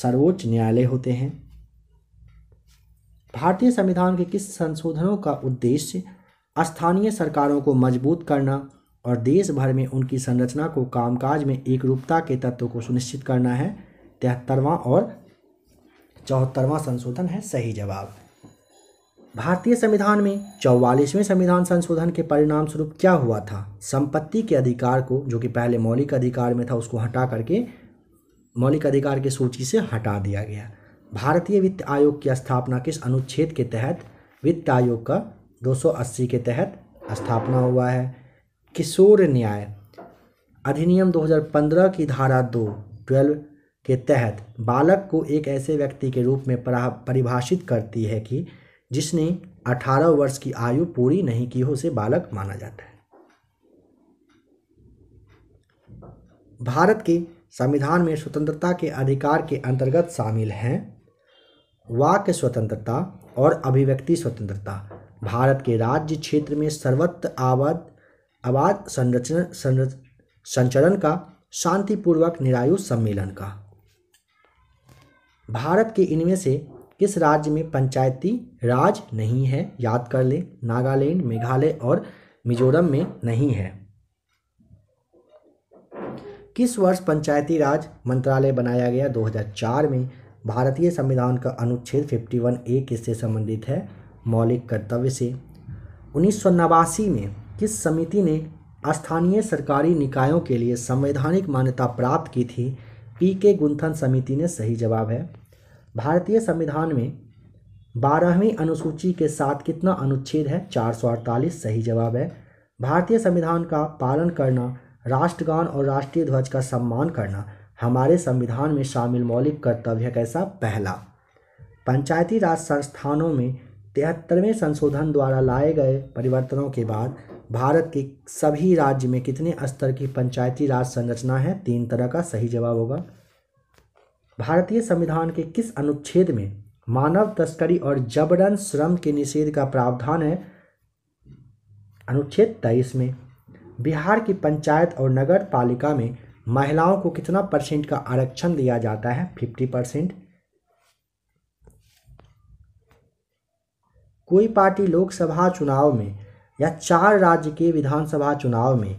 सर्वोच्च न्यायालय होते हैं भारतीय संविधान के किस संशोधनों का उद्देश्य स्थानीय सरकारों को मजबूत करना और देश भर में उनकी संरचना को कामकाज में एक रूपता के तत्व को सुनिश्चित करना है तिहत्तरवां और चौहत्तरवां संशोधन है सही जवाब भारतीय संविधान में चौवालीसवें संविधान संशोधन के परिणाम स्वरूप क्या हुआ था संपत्ति के अधिकार को जो कि पहले मौलिक अधिकार में था उसको हटा करके मौलिक अधिकार की सूची से हटा दिया गया भारतीय वित्त आयोग की स्थापना किस अनुच्छेद के तहत वित्त आयोग का 280 के तहत स्थापना हुआ है किशोर न्याय अधिनियम 2015 की धारा दो ट्वेल्व के तहत बालक को एक ऐसे व्यक्ति के रूप में परिभाषित करती है कि जिसने 18 वर्ष की आयु पूरी नहीं की हो उसे बालक माना जाता है भारत के संविधान में स्वतंत्रता के अधिकार के अंतर्गत शामिल हैं वाक्य स्वतंत्रता और अभिव्यक्ति स्वतंत्रता भारत के राज्य क्षेत्र में सर्वत्र आवाद आवाद संरचना संचरण का शांतिपूर्वक निरायु सम्मेलन का भारत के इनमें से किस राज्य में पंचायती राज नहीं है याद कर ले नागालैंड मेघालय और मिजोरम में नहीं है किस वर्ष पंचायती राज मंत्रालय बनाया गया 2004 में भारतीय संविधान का अनुच्छेद 51 ए किससे संबंधित है मौलिक कर्तव्य से उन्नीस में किस समिति ने स्थानीय सरकारी निकायों के लिए संवैधानिक मान्यता प्राप्त की थी पी के गुंथन समिति ने सही जवाब है भारतीय संविधान में बारहवीं अनुसूची के साथ कितना अनुच्छेद है चार सही जवाब है भारतीय संविधान का पालन करना राष्ट्रगान और राष्ट्रीय ध्वज का सम्मान करना हमारे संविधान में शामिल मौलिक कर्तव्य कैसा पहला पंचायती राज संस्थानों में तिहत्तरवें संशोधन द्वारा लाए गए परिवर्तनों के बाद भारत के सभी राज्य में कितने स्तर की पंचायती राज संरचना है तीन तरह का सही जवाब होगा भारतीय संविधान के किस अनुच्छेद में मानव तस्करी और जबरन श्रम के निषेध का प्रावधान है अनुच्छेद तेईस में बिहार की पंचायत और नगर पालिका में महिलाओं को कितना परसेंट का आरक्षण दिया जाता है फिफ्टी परसेंट कोई पार्टी लोकसभा चुनाव में या चार राज्य के विधानसभा चुनाव में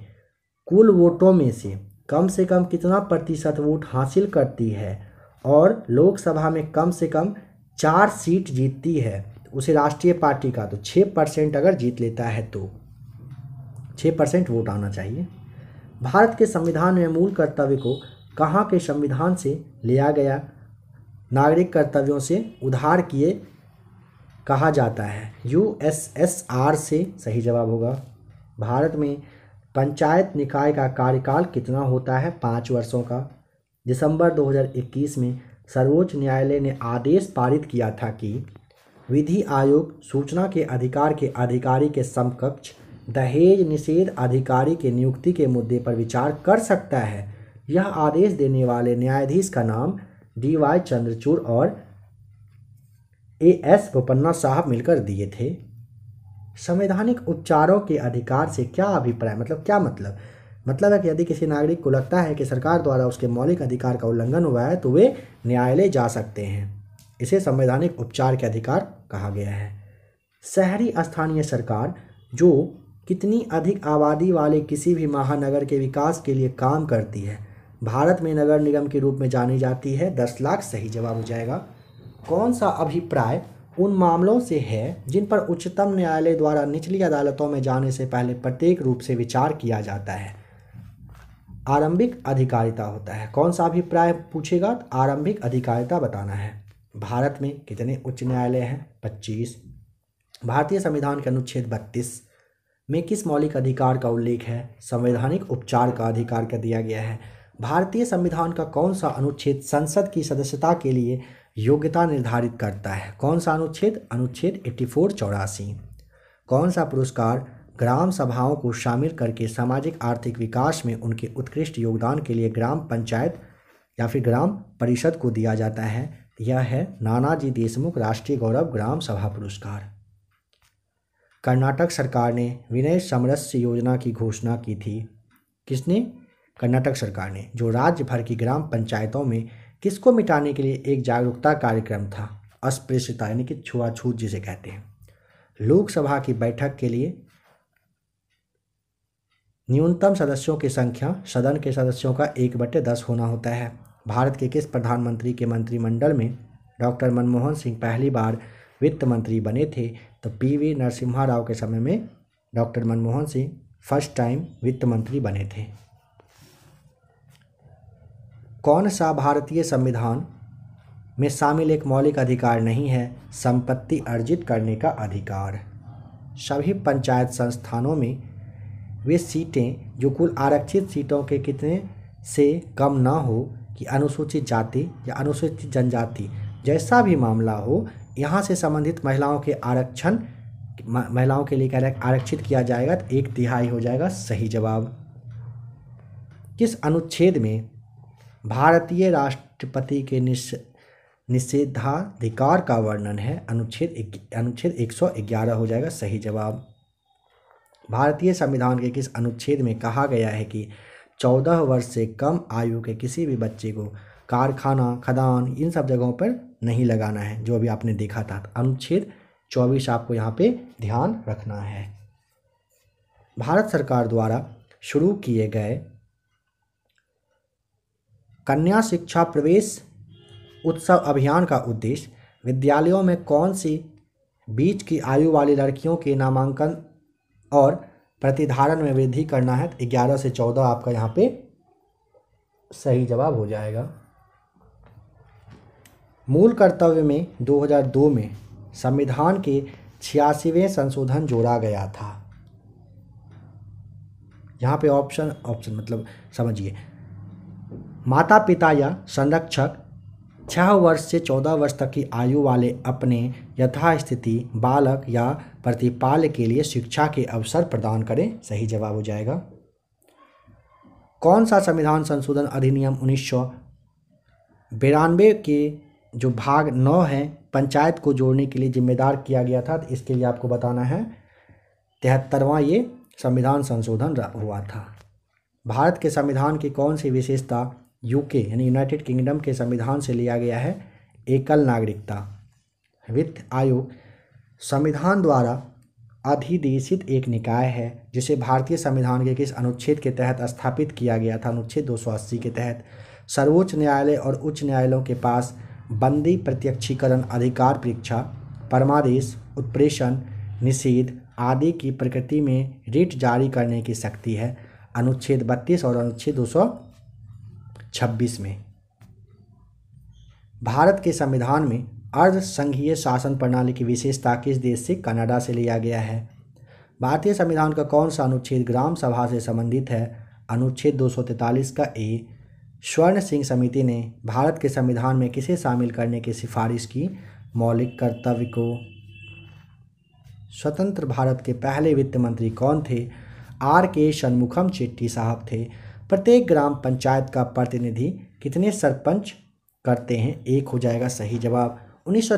कुल वोटों में से कम से कम कितना प्रतिशत वोट हासिल करती है और लोकसभा में कम से कम चार सीट जीतती है उसे राष्ट्रीय पार्टी का तो छः परसेंट अगर जीत लेता है तो छः परसेंट वोट आना चाहिए भारत के संविधान में मूल कर्तव्य को कहाँ के संविधान से लिया गया नागरिक कर्तव्यों से उधार किए कहा जाता है आर से सही जवाब होगा भारत में पंचायत निकाय का कार्यकाल कितना होता है पाँच वर्षों का दिसंबर 2021 में सर्वोच्च न्यायालय ने आदेश पारित किया था कि विधि आयोग सूचना के अधिकार के अधिकारी के समकक्ष दहेज निषेध अधिकारी के नियुक्ति के मुद्दे पर विचार कर सकता है यह आदेश देने वाले न्यायाधीश का नाम डी वाई चंद्रचूर और ए एस बोपन्ना साहब मिलकर दिए थे संवैधानिक उपचारों के अधिकार से क्या अभिप्राय मतलब क्या मतलब मतलब है कि यदि किसी नागरिक को लगता है कि सरकार द्वारा उसके मौलिक अधिकार का उल्लंघन हुआ है तो वे न्यायालय जा सकते हैं इसे संवैधानिक उपचार के अधिकार कहा गया है शहरी स्थानीय सरकार जो कितनी अधिक आबादी वाले किसी भी महानगर के विकास के लिए काम करती है भारत में नगर निगम के रूप में जानी जाती है दस लाख सही जवाब हो जाएगा कौन सा अभिप्राय उन मामलों से है जिन पर उच्चतम न्यायालय द्वारा निचली अदालतों में जाने से पहले प्रत्येक रूप से विचार किया जाता है आरंभिक अधिकारिता होता है कौन सा अभिप्राय पूछेगा तो आरंभिक अधिकारिता बताना है भारत में कितने उच्च न्यायालय हैं पच्चीस भारतीय संविधान के अनुच्छेद बत्तीस में किस मौलिक अधिकार का उल्लेख है संवैधानिक उपचार का अधिकार का दिया गया है भारतीय संविधान का कौन सा अनुच्छेद संसद की सदस्यता के लिए योग्यता निर्धारित करता है कौन सा अनुच्छेद अनुच्छेद एट्टी फोर चौरासी कौन सा पुरस्कार ग्राम सभाओं को शामिल करके सामाजिक आर्थिक विकास में उनके उत्कृष्ट योगदान के लिए ग्राम पंचायत या फिर ग्राम परिषद को दिया जाता है यह है नानाजी देशमुख राष्ट्रीय गौरव ग्राम सभा पुरस्कार कर्नाटक सरकार ने विनय समरस्य योजना की घोषणा की थी किसने कर्नाटक सरकार ने जो राज्य भर की ग्राम पंचायतों में किसको मिटाने के लिए एक जागरूकता कार्यक्रम था अस्पृश्यता यानी कि छुआछूत जिसे कहते हैं लोकसभा की बैठक के लिए न्यूनतम सदस्यों की संख्या सदन के सदस्यों का एक बटे दस होना होता है भारत के किस प्रधानमंत्री के मंत्रिमंडल में डॉक्टर मनमोहन सिंह पहली बार वित्त मंत्री बने थे तो पीवी नरसिम्हा राव के समय में doctor Manmohan Singh first time वित्त मंत्री बने थे कौन सा भारतीय संविधान में शामिल एक मौलिक अधिकार नहीं है संपत्ति अर्जित करने का अधिकार सभी पंचायत संस्थानों में वे सीटें जो कुल आरक्षित सीटों के कितने से कम ना हो कि अनुसूचित जाति या अनुसूचित जनजाति जैसा भी मामला हो यहाँ से संबंधित महिलाओं के आरक्षण महिलाओं के लिए आरक्षित किया जाएगा तो एक तिहाई हो जाएगा सही जवाब किस अनुच्छेद में भारतीय राष्ट्रपति के निश निषेधाधिकार का वर्णन है अनुच्छेद अनुच्छेद 111 हो जाएगा सही जवाब भारतीय संविधान के किस अनुच्छेद में कहा गया है कि चौदह वर्ष से कम आयु के किसी भी बच्चे को कारखाना खदान इन सब जगहों पर नहीं लगाना है जो अभी आपने देखा था अनुच्छेद चौबीस आपको यहाँ पे ध्यान रखना है भारत सरकार द्वारा शुरू किए गए कन्या शिक्षा प्रवेश उत्सव अभियान का उद्देश्य विद्यालयों में कौन सी बीच की आयु वाली लड़कियों के नामांकन और प्रतिधारण में वृद्धि करना है तो ग्यारह से चौदह आपका यहाँ पे सही जवाब हो जाएगा मूल कर्तव्य में 2002 में संविधान के छियासीवें संशोधन जोड़ा गया था यहाँ पे ऑप्शन ऑप्शन मतलब समझिए माता पिता या संरक्षक छः वर्ष से चौदह वर्ष तक की आयु वाले अपने यथास्थिति बालक या प्रतिपाल के लिए शिक्षा के अवसर प्रदान करें सही जवाब हो जाएगा कौन सा संविधान संशोधन अधिनियम उन्नीस सौ बिरानवे के जो भाग नौ है पंचायत को जोड़ने के लिए जिम्मेदार किया गया था इसके लिए आपको बताना है तिहत्तरवा ये संविधान संशोधन हुआ था भारत के संविधान की कौन सी विशेषता यूके यानी यूनाइटेड किंगडम के संविधान से लिया गया है एकल नागरिकता वित्त आयोग संविधान द्वारा अधिदेशित एक निकाय है जिसे भारतीय संविधान के किस अनुच्छेद के तहत स्थापित किया गया था अनुच्छेद दो के तहत सर्वोच्च न्यायालय और उच्च न्यायालयों के पास बंदी प्रत्यक्षीकरण अधिकार परीक्षा परमादेश उत्प्रेषण निषेध आदि की प्रकृति में रिट जारी करने की शक्ति है अनुच्छेद 32 और अनुच्छेद 226 में भारत के संविधान में अर्ध संघीय शासन प्रणाली की विशेषता किस देश से कनाडा से लिया गया है भारतीय संविधान का कौन सा अनुच्छेद ग्राम सभा से संबंधित है अनुच्छेद दो का ए स्वर्ण सिंह समिति ने भारत के संविधान में किसे शामिल करने की सिफारिश की मौलिक कर्तव्य को स्वतंत्र भारत के पहले वित्त मंत्री कौन थे आर के शनमुखम चेट्टी साहब थे प्रत्येक ग्राम पंचायत का प्रतिनिधि कितने सरपंच करते हैं एक हो जाएगा सही जवाब उन्नीस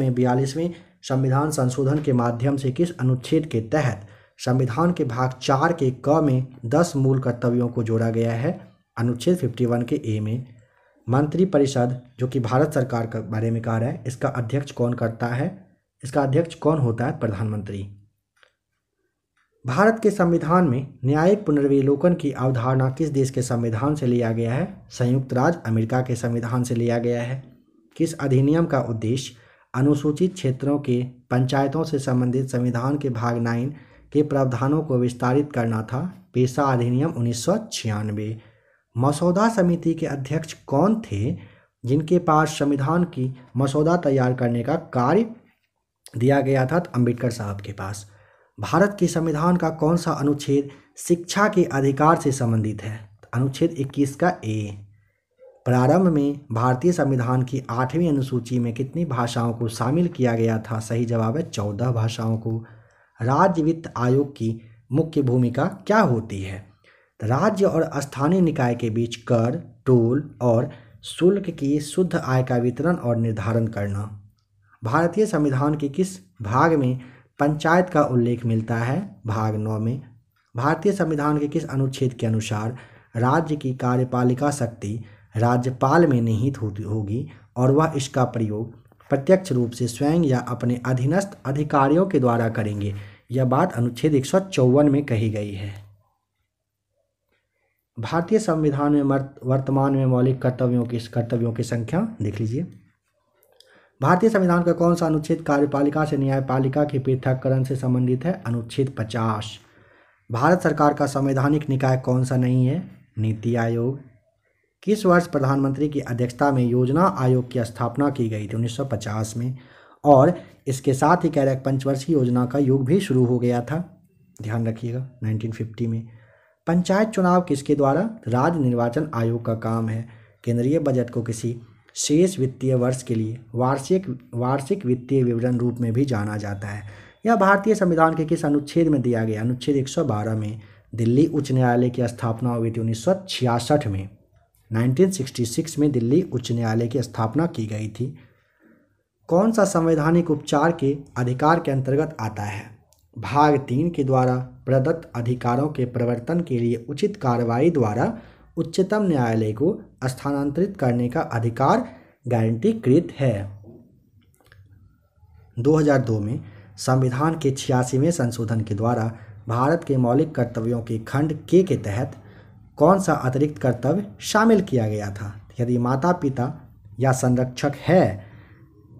में बयालीसवें संविधान संशोधन के माध्यम से किस अनुच्छेद के तहत संविधान के भाग चार के क में दस मूल कर्तव्यों को जोड़ा गया है अनुच्छेद 51 के ए में मंत्रिपरिषद जो कि भारत सरकार के बारे में कहा रहा है इसका अध्यक्ष कौन करता है इसका अध्यक्ष कौन होता है प्रधानमंत्री भारत के संविधान में न्यायिक पुनर्विलोकन की अवधारणा किस देश के संविधान से लिया गया है संयुक्त राज्य अमेरिका के संविधान से लिया गया है किस अधिनियम का उद्देश्य अनुसूचित क्षेत्रों के पंचायतों से संबंधित संविधान के भाग नाइन के प्रावधानों को विस्तारित करना था पेशा अधिनियम उन्नीस मसौदा समिति के अध्यक्ष कौन थे जिनके पास संविधान की मसौदा तैयार करने का कार्य दिया गया था तो अम्बेडकर साहब के पास भारत के संविधान का कौन सा अनुच्छेद शिक्षा के अधिकार से संबंधित है अनुच्छेद 21 का ए प्रारंभ में भारतीय संविधान की आठवीं अनुसूची में कितनी भाषाओं को शामिल किया गया था सही जवाब है चौदह भाषाओं को राज्य वित्त आयोग की मुख्य भूमिका क्या होती है राज्य और स्थानीय निकाय के बीच कर टोल और शुल्क की शुद्ध आय का वितरण और निर्धारण करना भारतीय संविधान के किस भाग में पंचायत का उल्लेख मिलता है भाग नौ में भारतीय संविधान के किस अनुच्छेद के अनुसार राज्य की कार्यपालिका शक्ति राज्यपाल में निहित होगी और वह इसका प्रयोग प्रत्यक्ष रूप से स्वयं या अपने अधीनस्थ अधिकारियों के द्वारा करेंगे यह बात अनुच्छेद एक में कही गई है भारतीय संविधान में वर्तमान में मौलिक कर्तव्यों की कर्तव्यों की संख्या देख लीजिए भारतीय संविधान का कौन सा अनुच्छेद कार्यपालिका से न्यायपालिका के पृथककरण से संबंधित है अनुच्छेद पचास भारत सरकार का संवैधानिक निकाय कौन सा नहीं है नीति आयोग किस वर्ष प्रधानमंत्री की अध्यक्षता में योजना आयोग की स्थापना की गई थी 1950 में और इसके साथ ही कह रहे पंचवर्षीय योजना का युग भी शुरू हो गया था ध्यान रखिएगा 1950 में पंचायत चुनाव किसके द्वारा राज्य निर्वाचन आयोग का काम है केंद्रीय बजट को किसी शेष वित्तीय वर्ष के लिए वार्षिक वार्षिक वित्तीय विवरण रूप में भी जाना जाता है यह भारतीय संविधान के किस अनुच्छेद में दिया गया अनुच्छेद 112 में दिल्ली उच्च न्यायालय की स्थापना हुई थी उन्नीस में 1966 में दिल्ली उच्च न्यायालय की स्थापना की गई थी कौन सा संवैधानिक उपचार के अधिकार के अंतर्गत आता है भाग तीन के द्वारा प्रदत्त अधिकारों के प्रवर्तन के लिए उचित कार्रवाई द्वारा उच्चतम न्यायालय को स्थानांतरित करने का अधिकार गारंटीकृत है 2002 में संविधान के छियासीवें संशोधन के द्वारा भारत के मौलिक कर्तव्यों के खंड के के तहत कौन सा अतिरिक्त कर्तव्य शामिल किया गया था यदि माता पिता या संरक्षक है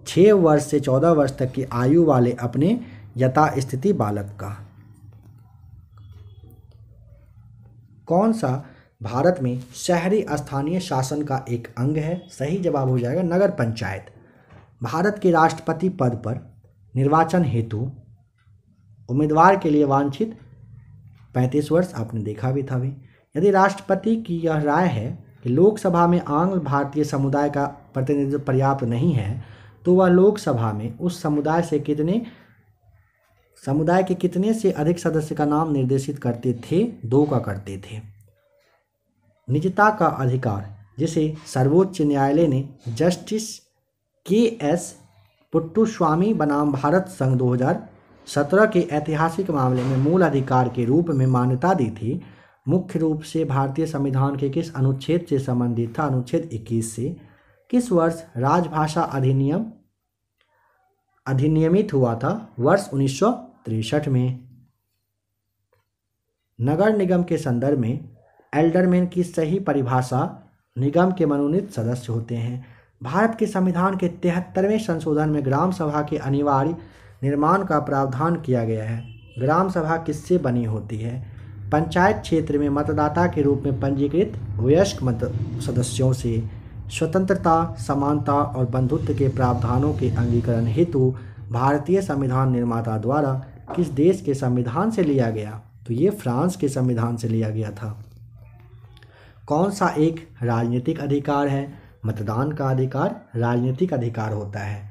छः वर्ष से चौदह वर्ष तक की आयु वाले अपने यथास्थिति बालक का कौन सा भारत में शहरी स्थानीय शासन का एक अंग है सही जवाब हो जाएगा नगर पंचायत भारत के राष्ट्रपति पद पर निर्वाचन हेतु उम्मीदवार के लिए वांछित पैंतीस वर्ष आपने देखा भी था भी यदि राष्ट्रपति की यह राय है कि लोकसभा में आंग्ल भारतीय समुदाय का प्रतिनिधित्व पर्याप्त नहीं है तो वह लोकसभा में उस समुदाय से कितने समुदाय के कितने से अधिक सदस्य का नाम निर्देशित करते थे दो का करते थे निजता का अधिकार जिसे सर्वोच्च न्यायालय ने जस्टिस के एस पुट्टुस्वामी बनाम भारत संघ 2017 के ऐतिहासिक मामले में मूल अधिकार के रूप में मान्यता दी थी मुख्य रूप से भारतीय संविधान के किस अनुच्छेद से संबंधित था अनुच्छेद 21 से किस वर्ष राजभाषा अधिनियम अधिनियमित हुआ था वर्ष उन्नीस में नगर निगम के संदर्भ में एल्डरमैन की सही परिभाषा निगम के मनोनीत सदस्य होते हैं भारत के संविधान के तिहत्तरवें संशोधन में ग्राम सभा के अनिवार्य निर्माण का प्रावधान किया गया है ग्राम सभा किससे बनी होती है पंचायत क्षेत्र में मतदाता के रूप में पंजीकृत वयस्क मत सदस्यों से स्वतंत्रता समानता और बंधुत्व के प्रावधानों के अंगीकरण हेतु भारतीय संविधान निर्माता द्वारा किस देश के संविधान से लिया गया तो ये फ्रांस के संविधान से लिया गया था कौन सा एक राजनीतिक अधिकार है मतदान का अधिकार राजनीतिक अधिकार होता है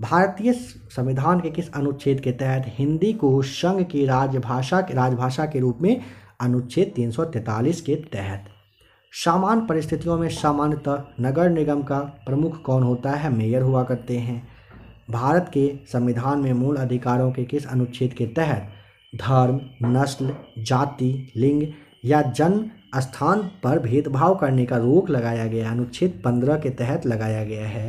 भारतीय संविधान के किस अनुच्छेद के तहत हिंदी को संघ की राजभाषा के राजभाषा के रूप में अनुच्छेद 343 के तहत सामान्य परिस्थितियों में सामान्यतः नगर निगम का प्रमुख कौन होता है मेयर हुआ करते हैं भारत के संविधान में मूल अधिकारों के किस अनुच्छेद के तहत धर्म नस्ल जाति लिंग या जन्म स्थान पर भेदभाव करने का रोक लगाया गया अनुच्छेद पंद्रह के तहत लगाया गया है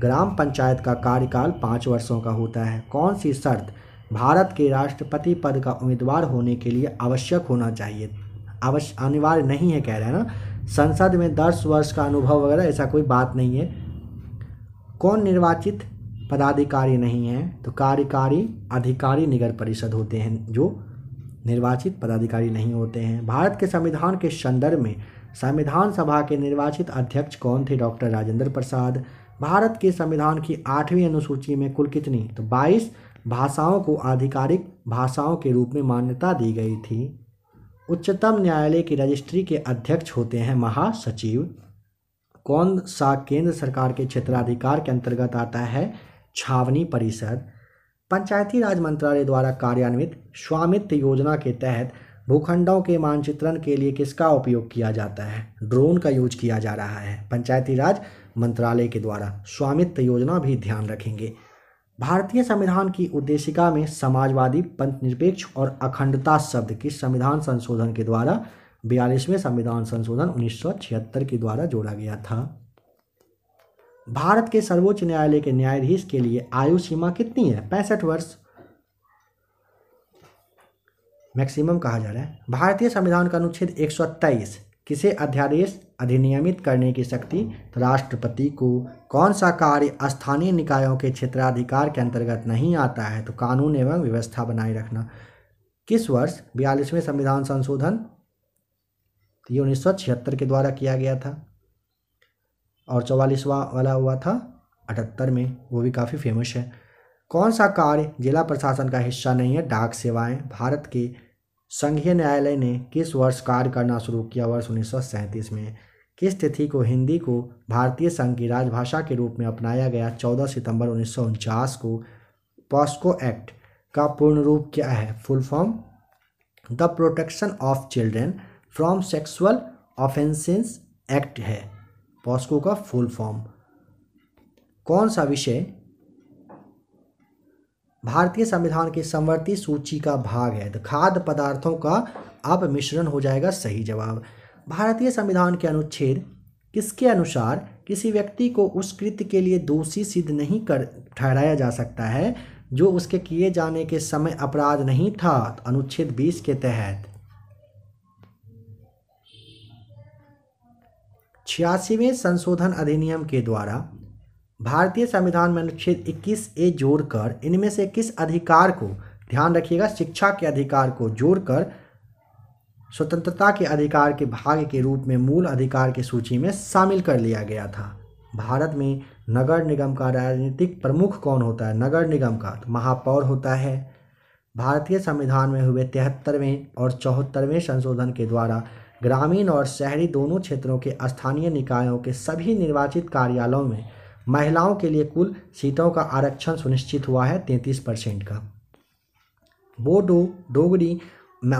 ग्राम पंचायत का कार्यकाल पाँच वर्षों का होता है कौन सी शर्त भारत के राष्ट्रपति पद का उम्मीदवार होने के लिए आवश्यक होना चाहिए अवश्य अनिवार्य नहीं है कह रहे हैं ना संसद में दस वर्ष का अनुभव वगैरह ऐसा कोई बात नहीं है कौन निर्वाचित पदाधिकारी नहीं है तो कार्यकारी अधिकारी निगर परिषद होते हैं जो निर्वाचित पदाधिकारी नहीं होते हैं भारत के संविधान के संदर्भ में संविधान सभा के निर्वाचित अध्यक्ष कौन थे डॉक्टर राजेंद्र प्रसाद भारत के संविधान की आठवीं अनुसूची में कुल कितनी तो बाईस भाषाओं को आधिकारिक भाषाओं के रूप में मान्यता दी गई थी उच्चतम न्यायालय की रजिस्ट्री के अध्यक्ष होते हैं महासचिव कौन सा केंद्र सरकार के क्षेत्राधिकार के अंतर्गत आता है छावनी परिषद पंचायती राज मंत्रालय द्वारा कार्यान्वित स्वामित्व योजना के तहत भूखंडों के मानचित्रण के लिए किसका उपयोग किया जाता है ड्रोन का यूज किया जा रहा है पंचायती राज मंत्रालय के द्वारा स्वामित्व योजना भी ध्यान रखेंगे भारतीय संविधान की उद्देशिका में समाजवादी निरपेक्ष और अखंडता शब्द की संविधान संशोधन के द्वारा बयालीसवें संविधान संशोधन उन्नीस के द्वारा जोड़ा गया था भारत के सर्वोच्च न्यायालय के न्यायाधीश के लिए आयु सीमा कितनी है पैंसठ वर्ष मैक्सिमम कहा जा रहा है भारतीय संविधान का अनुच्छेद एक किसे अध्यादेश अधिनियमित करने की शक्ति राष्ट्रपति को कौन सा कार्य स्थानीय निकायों के क्षेत्राधिकार के अंतर्गत नहीं आता है तो कानून एवं व्यवस्था बनाए रखना किस वर्ष बयालीसवें संविधान संशोधन तो ये उन्नीस के द्वारा किया गया था और चौवालीसवा वाला हुआ था अठहत्तर में वो भी काफ़ी फेमस है कौन सा कार्य जिला प्रशासन का हिस्सा नहीं है डाक सेवाएं भारत के संघीय न्यायालय ने किस वर्ष कार्य करना शुरू किया वर्ष उन्नीस में किस तिथि को हिंदी को भारतीय संघ की राजभाषा के रूप में अपनाया गया 14 सितंबर उन्नीस को पॉस्को एक्ट का पूर्ण रूप क्या है full form the protection of children from sexual offences act है पॉस्को का फुल फॉर्म कौन सा विषय भारतीय संविधान की संवर्ती सूची का भाग है तो खाद्य पदार्थों का अब मिश्रण हो जाएगा सही जवाब भारतीय संविधान के अनुच्छेद किसके अनुसार किसी व्यक्ति को उस कृत्य के लिए दोषी सिद्ध नहीं कर ठहराया जा सकता है जो उसके किए जाने के समय अपराध नहीं था तो अनुच्छेद 20 के तहत छियासीवें संशोधन अधिनियम के द्वारा भारतीय संविधान में अनुच्छेद 21 ए जोड़कर इनमें से किस अधिकार को ध्यान रखिएगा शिक्षा के अधिकार को जोड़कर स्वतंत्रता के अधिकार के भाग के रूप में मूल अधिकार की सूची में शामिल कर लिया गया था भारत में नगर निगम का राजनीतिक प्रमुख कौन होता है नगर निगम का तो महापौर होता है भारतीय संविधान में हुए तिहत्तरवें और चौहत्तरवें संशोधन के द्वारा ग्रामीण और शहरी दोनों क्षेत्रों के स्थानीय निकायों के सभी निर्वाचित कार्यालयों में महिलाओं के लिए कुल सीटों का आरक्षण सुनिश्चित हुआ है तैंतीस परसेंट का बोडो डोगरी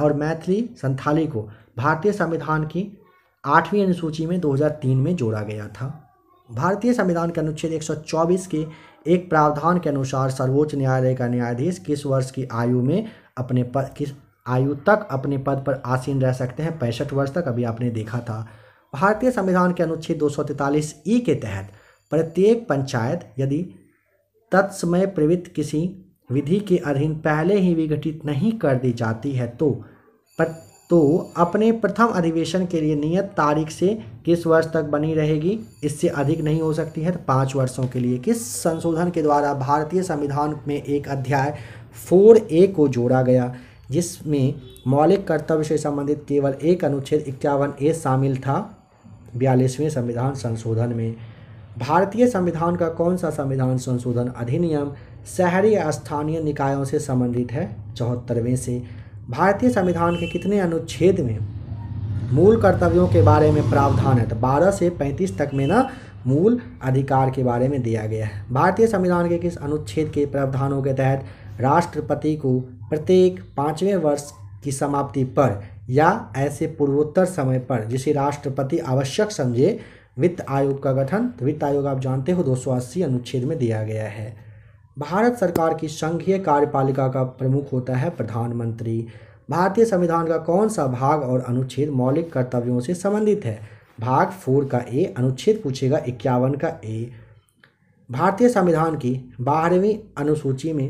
और मैथिली संथाली को भारतीय संविधान की आठवीं अनुसूची में 2003 में जोड़ा गया था भारतीय संविधान के अनुच्छेद 124 के एक प्रावधान के अनुसार सर्वोच्च न्यायालय का न्यायाधीश किस वर्ष की आयु में अपने पद किस आयु तक अपने पद पर आसीन रह सकते हैं पैंसठ वर्ष तक अभी आपने देखा था भारतीय संविधान के अनुच्छेद दो ई के तहत प्रत्येक पंचायत यदि तत्समय प्रवृत्त किसी विधि के अधीन पहले ही विघटित नहीं कर दी जाती है तो तो अपने प्रथम अधिवेशन के लिए नियत तारीख से किस वर्ष तक बनी रहेगी इससे अधिक नहीं हो सकती है तो पाँच वर्षों के लिए किस संशोधन के द्वारा भारतीय संविधान में एक अध्याय फोर ए को जोड़ा गया जिसमें मौलिक कर्तव्य से संबंधित केवल एक अनुच्छेद इक्यावन ए शामिल था बयालीसवें संविधान संशोधन में भारतीय संविधान का कौन सा संविधान संशोधन अधिनियम शहरी स्थानीय निकायों से संबंधित है चौहत्तरवें से भारतीय संविधान के कितने अनुच्छेद में मूल कर्तव्यों के बारे में प्रावधान है तो बारह से पैंतीस तक में ना मूल अधिकार के बारे में दिया गया है भारतीय संविधान के किस अनुच्छेद के प्रावधानों के तहत राष्ट्रपति को प्रत्येक पाँचवें वर्ष की समाप्ति पर या ऐसे पूर्वोत्तर समय पर जिसे राष्ट्रपति आवश्यक समझे वित्त आयोग का गठन तो वित्त आयोग आप जानते हो अस्सी अनुच्छेद में दिया गया है भारत सरकार की संघीय कार्यपालिका का प्रमुख होता है प्रधानमंत्री भारतीय संविधान का कौन सा भाग और अनुच्छेद मौलिक कर्तव्यों से संबंधित है भाग फोर का ए अनुच्छेद पूछेगा इक्यावन का ए भारतीय संविधान की बारहवीं अनुसूची में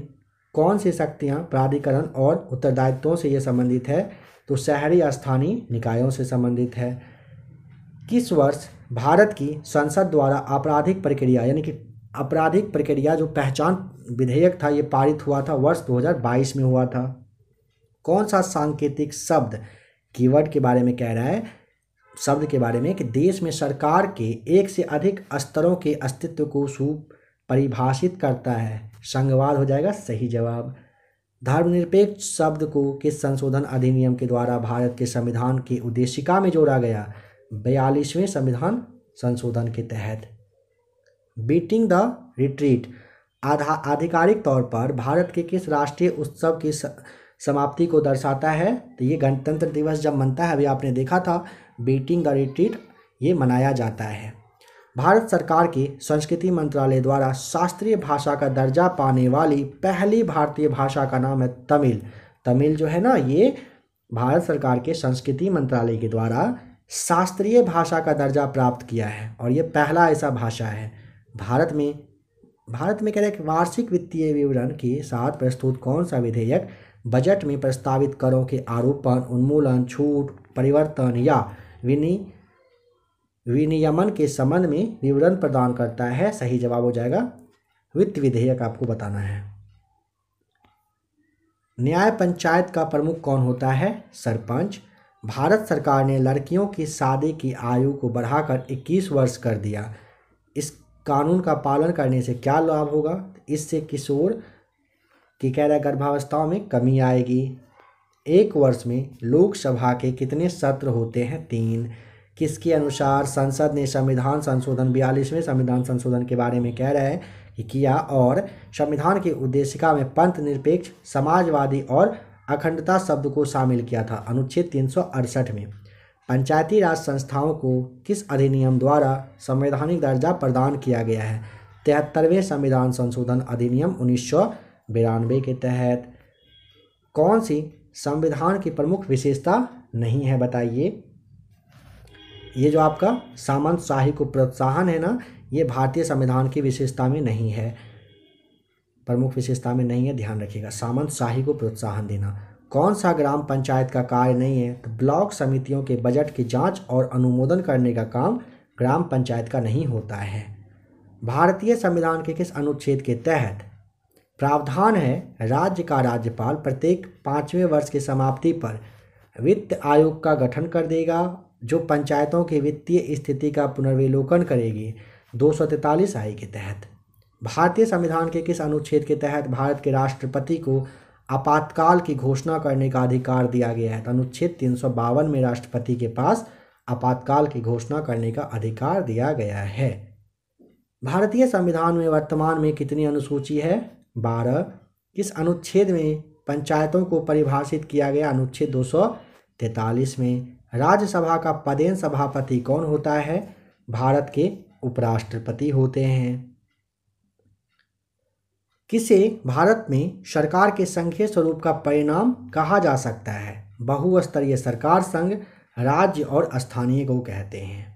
कौन सी शक्तियाँ प्राधिकरण और उत्तरदायित्वों से ये संबंधित है तो शहरी स्थानीय निकायों से संबंधित है किस वर्ष भारत की संसद द्वारा आपराधिक प्रक्रिया यानी कि आपराधिक प्रक्रिया जो पहचान विधेयक था ये पारित हुआ था वर्ष 2022 में हुआ था कौन सा सांकेतिक शब्द कीवर्ड के बारे में कह रहा है शब्द के बारे में कि देश में सरकार के एक से अधिक स्तरों के अस्तित्व को सुपरिभाषित करता है संघवाद हो जाएगा सही जवाब धर्मनिरपेक्ष शब्द को किस संशोधन अधिनियम के द्वारा भारत के संविधान की उद्देशिका में जोड़ा गया बयालीसवें संविधान संशोधन के तहत बीटिंग द रिट्रीट आधा आधिकारिक तौर पर भारत के किस राष्ट्रीय उत्सव की समाप्ति को दर्शाता है तो ये गणतंत्र दिवस जब मनता है अभी आपने देखा था बीटिंग द रिट्रीट ये मनाया जाता है भारत सरकार के संस्कृति मंत्रालय द्वारा शास्त्रीय भाषा का दर्जा पाने वाली पहली भारतीय भाषा का नाम है तमिल तमिल जो है ना ये भारत सरकार के संस्कृति मंत्रालय के द्वारा शास्त्रीय भाषा का दर्जा प्राप्त किया है और ये पहला ऐसा भाषा है भारत में भारत में कह रहे हैं कि वार्षिक वित्तीय विवरण के साथ प्रस्तुत कौन सा विधेयक बजट में प्रस्तावित करों के आरोपण उन्मूलन छूट परिवर्तन या विनि विनियमन के संबंध में विवरण प्रदान करता है सही जवाब हो जाएगा वित्त विधेयक आपको बताना है न्याय पंचायत का प्रमुख कौन होता है सरपंच भारत सरकार ने लड़कियों की शादी की आयु को बढ़ाकर 21 वर्ष कर दिया इस कानून का पालन करने से क्या लाभ होगा इससे किशोर की कह रहे गर्भावस्थाओं में कमी आएगी एक वर्ष में लोकसभा के कितने सत्र होते हैं तीन किसके अनुसार संसद ने संविधान संशोधन बयालीसवें संविधान संशोधन के बारे में कह रहे हैं कि किया और संविधान की उद्देशिका में पंथ निरपेक्ष समाजवादी और अखंडता शब्द को शामिल किया था अनुच्छेद तीन में पंचायती राज संस्थाओं को किस अधिनियम द्वारा संवैधानिक दर्जा प्रदान किया गया है तिहत्तरवें संविधान संशोधन अधिनियम उन्नीस के तहत कौन सी संविधान की प्रमुख विशेषता नहीं है बताइए ये जो आपका सामंत शाही को प्रोत्साहन है ना ये भारतीय संविधान की विशेषता में नहीं है प्रमुख विशेषता में नहीं है ध्यान रखिएगा सामंत शाही को प्रोत्साहन देना कौन सा ग्राम पंचायत का कार्य नहीं है तो ब्लॉक समितियों के बजट की जांच और अनुमोदन करने का काम ग्राम पंचायत का नहीं होता है भारतीय संविधान के किस अनुच्छेद के तहत प्रावधान है राज्य का राज्यपाल प्रत्येक पाँचवें वर्ष की समाप्ति पर वित्त आयोग का गठन कर देगा जो पंचायतों की वित्तीय स्थिति का पुनर्विलोकन करेगी दो सौ तैंतालीस आई के तहत भारतीय संविधान के किस अनुच्छेद के तहत भारत के राष्ट्रपति को आपातकाल की घोषणा करने का अधिकार दिया गया है तो अनुच्छेद तीन सौ बावन में राष्ट्रपति के पास आपातकाल की घोषणा करने का अधिकार दिया गया है भारतीय संविधान में वर्तमान में कितनी अनुसूची है बारह किस अनुच्छेद में पंचायतों को परिभाषित किया गया अनुच्छेद दो सौ तैतालीस में राज्यसभा का पदेन सभापति कौन होता है भारत के उपराष्ट्रपति होते हैं किसे भारत में सरकार के संघीय स्वरूप का परिणाम कहा जा सकता है बहुस्तरीय सरकार संघ राज्य और स्थानीय को कहते हैं